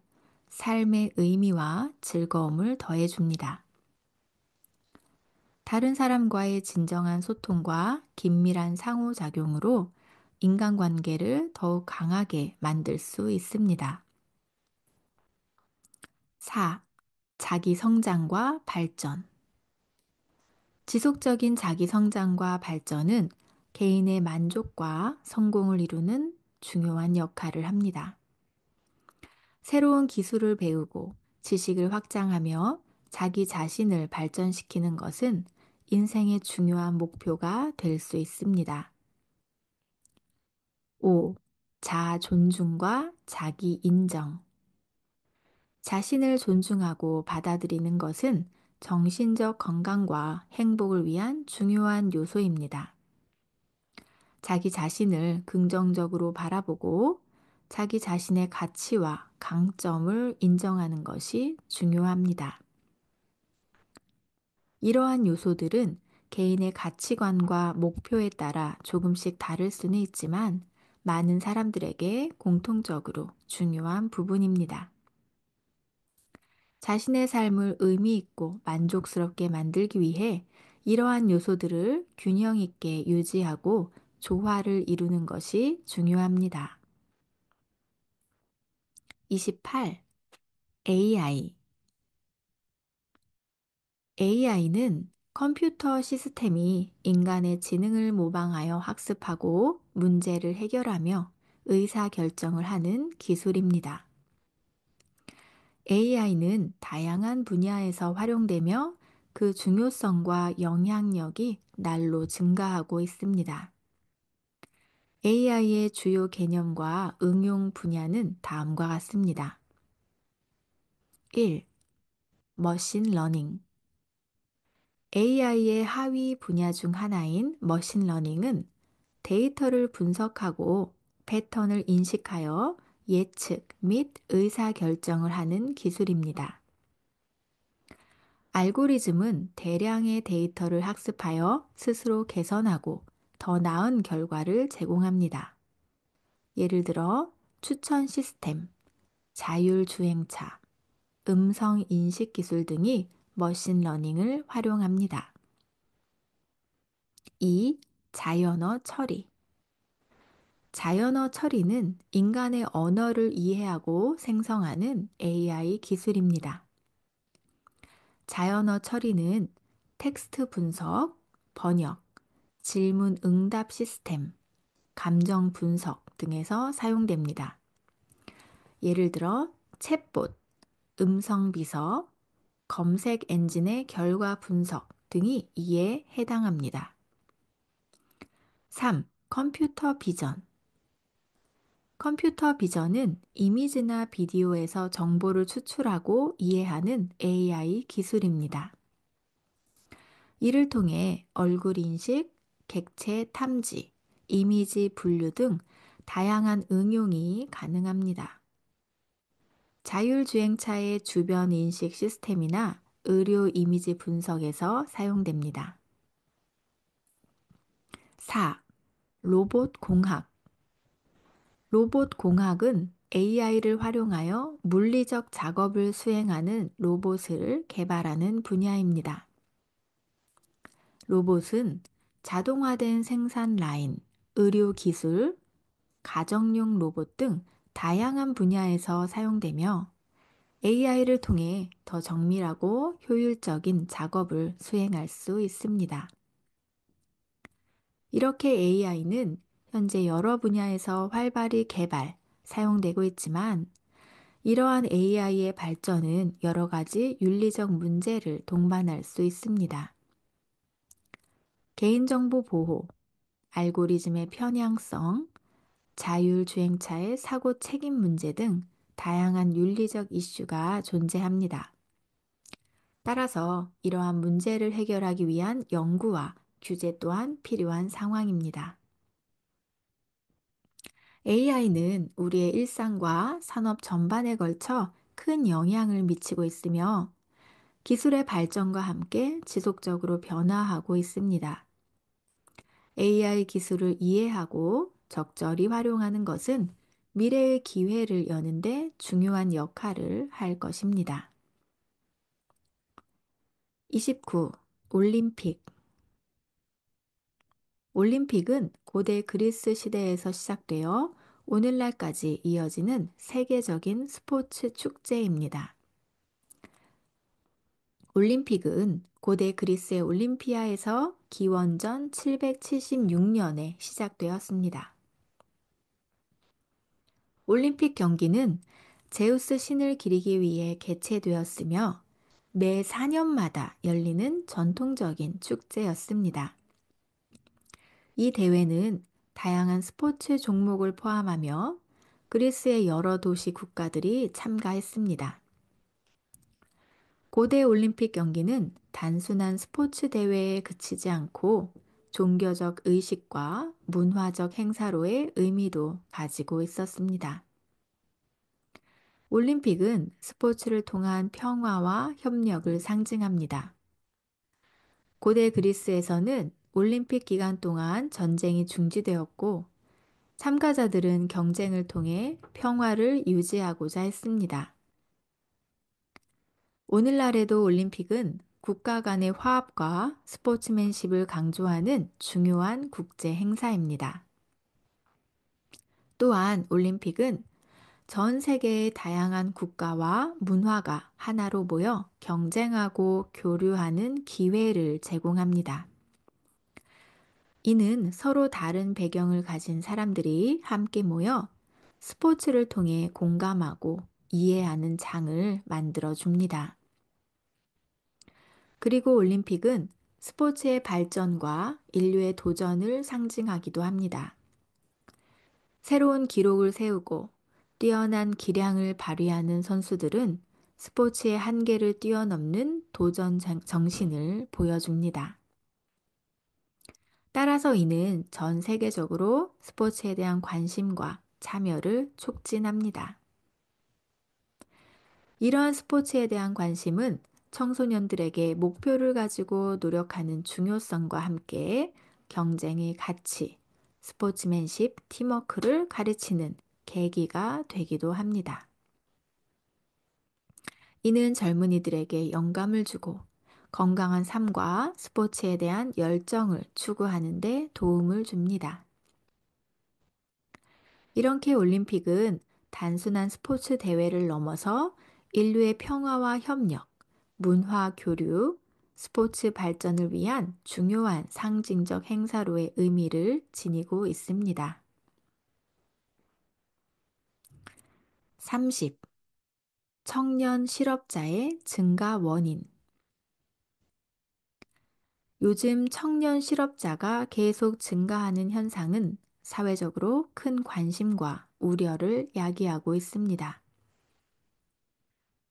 삶의 의미와 즐거움을 더해줍니다. 다른 사람과의 진정한 소통과 긴밀한 상호작용으로 인간관계를 더욱 강하게 만들 수 있습니다. 4. 자기 성장과 발전. 지속적인 자기 성장과 발전은 개인의 만족과 성공을 이루는 중요한 역할을 합니다. 새로운 기술을 배우고 지식을 확장하며 자기 자신을 발전시키는 것은 인생의 중요한 목표가 될 수 있습니다. 5. 자 존중과 자기 인정. 자신을 존중하고 받아들이는 것은 정신적 건강과 행복을 위한 중요한 요소입니다. 자기 자신을 긍정적으로 바라보고 자기 자신의 가치와 강점을 인정하는 것이 중요합니다. 이러한 요소들은 개인의 가치관과 목표에 따라 조금씩 다를 수는 있지만 많은 사람들에게 공통적으로 중요한 부분입니다. 자신의 삶을 의미 있고 만족스럽게 만들기 위해 이러한 요소들을 균형 있게 유지하고 조화를 이루는 것이 중요합니다. 28. AI AI는 컴퓨터 시스템이 인간의 지능을 모방하여 학습하고 문제를 해결하며 의사결정을 하는 기술입니다. AI는 다양한 분야에서 활용되며 그 중요성과 영향력이 날로 증가하고 있습니다. AI의 주요 개념과 응용 분야는 다음과 같습니다. 1. 머신 러닝 AI의 하위 분야 중 하나인 머신 러닝은 데이터를 분석하고 패턴을 인식하여 예측 및 의사결정을 하는 기술입니다. 알고리즘은 대량의 데이터를 학습하여 스스로 개선하고 더 나은 결과를 제공합니다. 예를 들어 추천 시스템, 자율주행차, 음성 인식 기술 등이 머신러닝을 활용합니다. 2. 자연어 처리 자연어 처리는 인간의 언어를 이해하고 생성하는 AI 기술입니다. 자연어 처리는 텍스트 분석, 번역, 질문 응답 시스템, 감정 분석 등에서 사용됩니다. 예를 들어, 챗봇, 음성 비서, 검색 엔진의 결과 분석 등이 이에 해당합니다. 3. 컴퓨터 비전 컴퓨터 비전은 이미지나 비디오에서 정보를 추출하고 이해하는 AI 기술입니다. 이를 통해 얼굴 인식, 객체 탐지, 이미지 분류 등 다양한 응용이 가능합니다. 자율주행차의 주변 인식 시스템이나 의료 이미지 분석에서 사용됩니다. 4. 로봇 공학 로봇 공학은 AI를 활용하여 물리적 작업을 수행하는 로봇을 개발하는 분야입니다. 로봇은 자동화된 생산 라인, 의료 기술, 가정용 로봇 등 다양한 분야에서 사용되며 AI를 통해 더 정밀하고 효율적인 작업을 수행할 수 있습니다. 이렇게 AI는 현재 여러 분야에서 활발히 개발, 사용되고 있지만 이러한 AI의 발전은 여러 가지 윤리적 문제를 동반할 수 있습니다. 개인정보 보호, 알고리즘의 편향성, 자율주행차의 사고 책임 문제 등 다양한 윤리적 이슈가 존재합니다. 따라서 이러한 문제를 해결하기 위한 연구와 규제 또한 필요한 상황입니다. AI는 우리의 일상과 산업 전반에 걸쳐 큰 영향을 미치고 있으며 기술의 발전과 함께 지속적으로 변화하고 있습니다. AI 기술을 이해하고 적절히 활용하는 것은 미래의 기회를 여는데 중요한 역할을 할 것입니다. 29. 올림픽 올림픽은 고대 그리스 시대에서 시작되어 오늘날까지 이어지는 세계적인 스포츠 축제입니다. 올림픽은 고대 그리스의 올림피아에서 기원전 776년에 시작되었습니다. 올림픽 경기는 제우스 신을 기리기 위해 개최되었으며 매 4년마다 열리는 전통적인 축제였습니다. 이 대회는 다양한 스포츠 종목을 포함하며 그리스의 여러 도시 국가들이 참가했습니다. 고대 올림픽 경기는 단순한 스포츠 대회에 그치지 않고 종교적 의식과 문화적 행사로의 의미도 가지고 있었습니다. 올림픽은 스포츠를 통한 평화와 협력을 상징합니다. 고대 그리스에서는 올림픽 기간 동안 전쟁이 중지되었고 참가자들은 경쟁을 통해 평화를 유지하고자 했습니다. 오늘날에도 올림픽은 국가 간의 화합과 스포츠맨십을 강조하는 중요한 국제 행사입니다. 또한 올림픽은 전 세계의 다양한 국가와 문화가 하나로 모여 경쟁하고 교류하는 기회를 제공합니다. 이는 서로 다른 배경을 가진 사람들이 함께 모여 스포츠를 통해 공감하고 이해하는 장을 만들어 줍니다. 그리고 올림픽은 스포츠의 발전과 인류의 도전을 상징하기도 합니다. 새로운 기록을 세우고 뛰어난 기량을 발휘하는 선수들은 스포츠의 한계를 뛰어넘는 도전 정신을 보여줍니다. 따라서 이는 전 세계적으로 스포츠에 대한 관심과 참여를 촉진합니다. 이러한 스포츠에 대한 관심은 청소년들에게 목표를 가지고 노력하는 중요성과 함께 경쟁의 가치, 스포츠맨십, 팀워크를 가르치는 계기가 되기도 합니다. 이는 젊은이들에게 영감을 주고 건강한 삶과 스포츠에 대한 열정을 추구하는 데 도움을 줍니다. 이렇게 올림픽은 단순한 스포츠 대회를 넘어서 인류의 평화와 협력, 문화 교류, 스포츠 발전을 위한 중요한 상징적 행사로의 의미를 지니고 있습니다. 30. 청년 실업자의 증가 원인 요즘 청년 실업자가 계속 증가하는 현상은 사회적으로 큰 관심과 우려를 야기하고 있습니다.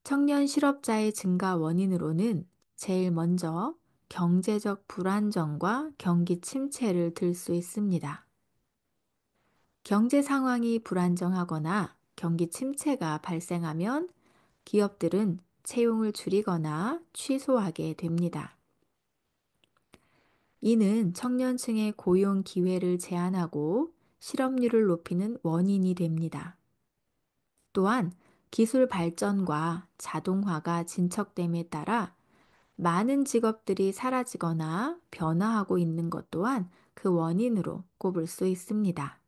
청년 실업자의 증가 원인으로는 제일 먼저 경제적 불안정과 경기 침체를 들 수 있습니다. 경제 상황이 불안정하거나 경기 침체가 발생하면 기업들은 채용을 줄이거나 취소하게 됩니다. 이는 청년층의 고용 기회를 제한하고 실업률을 높이는 원인이 됩니다. 또한 기술 발전과 자동화가 진척됨에 따라 많은 직업들이 사라지거나 변화하고 있는 것 또한 그 원인으로 꼽을 수 있습니다.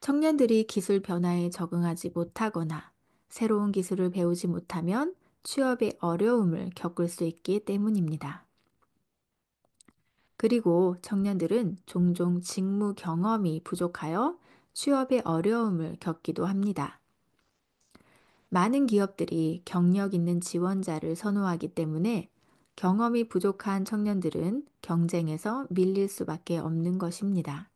청년들이 기술 변화에 적응하지 못하거나 새로운 기술을 배우지 못하면 취업의 어려움을 겪을 수 있기 때문입니다. 그리고 청년들은 종종 직무 경험이 부족하여 취업에 어려움을 겪기도 합니다. 많은 기업들이 경력 있는 지원자를 선호하기 때문에 경험이 부족한 청년들은 경쟁에서 밀릴 수밖에 없는 것입니다.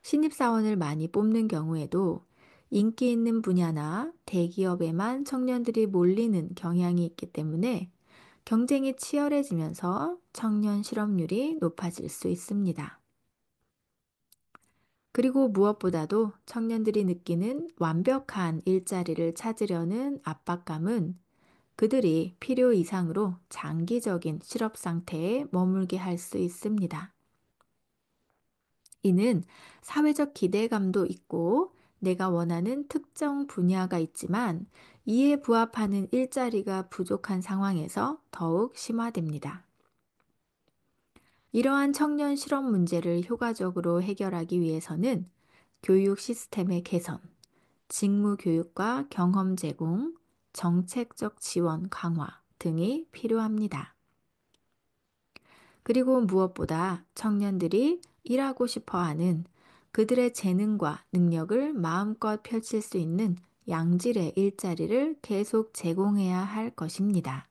신입사원을 많이 뽑는 경우에도 인기 있는 분야나 대기업에만 청년들이 몰리는 경향이 있기 때문에 경쟁이 치열해지면서 청년 실업률이 높아질 수 있습니다. 그리고 무엇보다도 청년들이 느끼는 완벽한 일자리를 찾으려는 압박감은 그들이 필요 이상으로 장기적인 실업 상태에 머물게 할 수 있습니다. 이는 사회적 기대감도 있고 내가 원하는 특정 분야가 있지만 이에 부합하는 일자리가 부족한 상황에서 더욱 심화됩니다. 이러한 청년 실업 문제를 효과적으로 해결하기 위해서는 교육 시스템의 개선, 직무 교육과 경험 제공, 정책적 지원 강화 등이 필요합니다. 그리고 무엇보다 청년들이 일하고 싶어 하는 그들의 재능과 능력을 마음껏 펼칠 수 있는 양질의 일자리를 계속 제공해야 할 것입니다.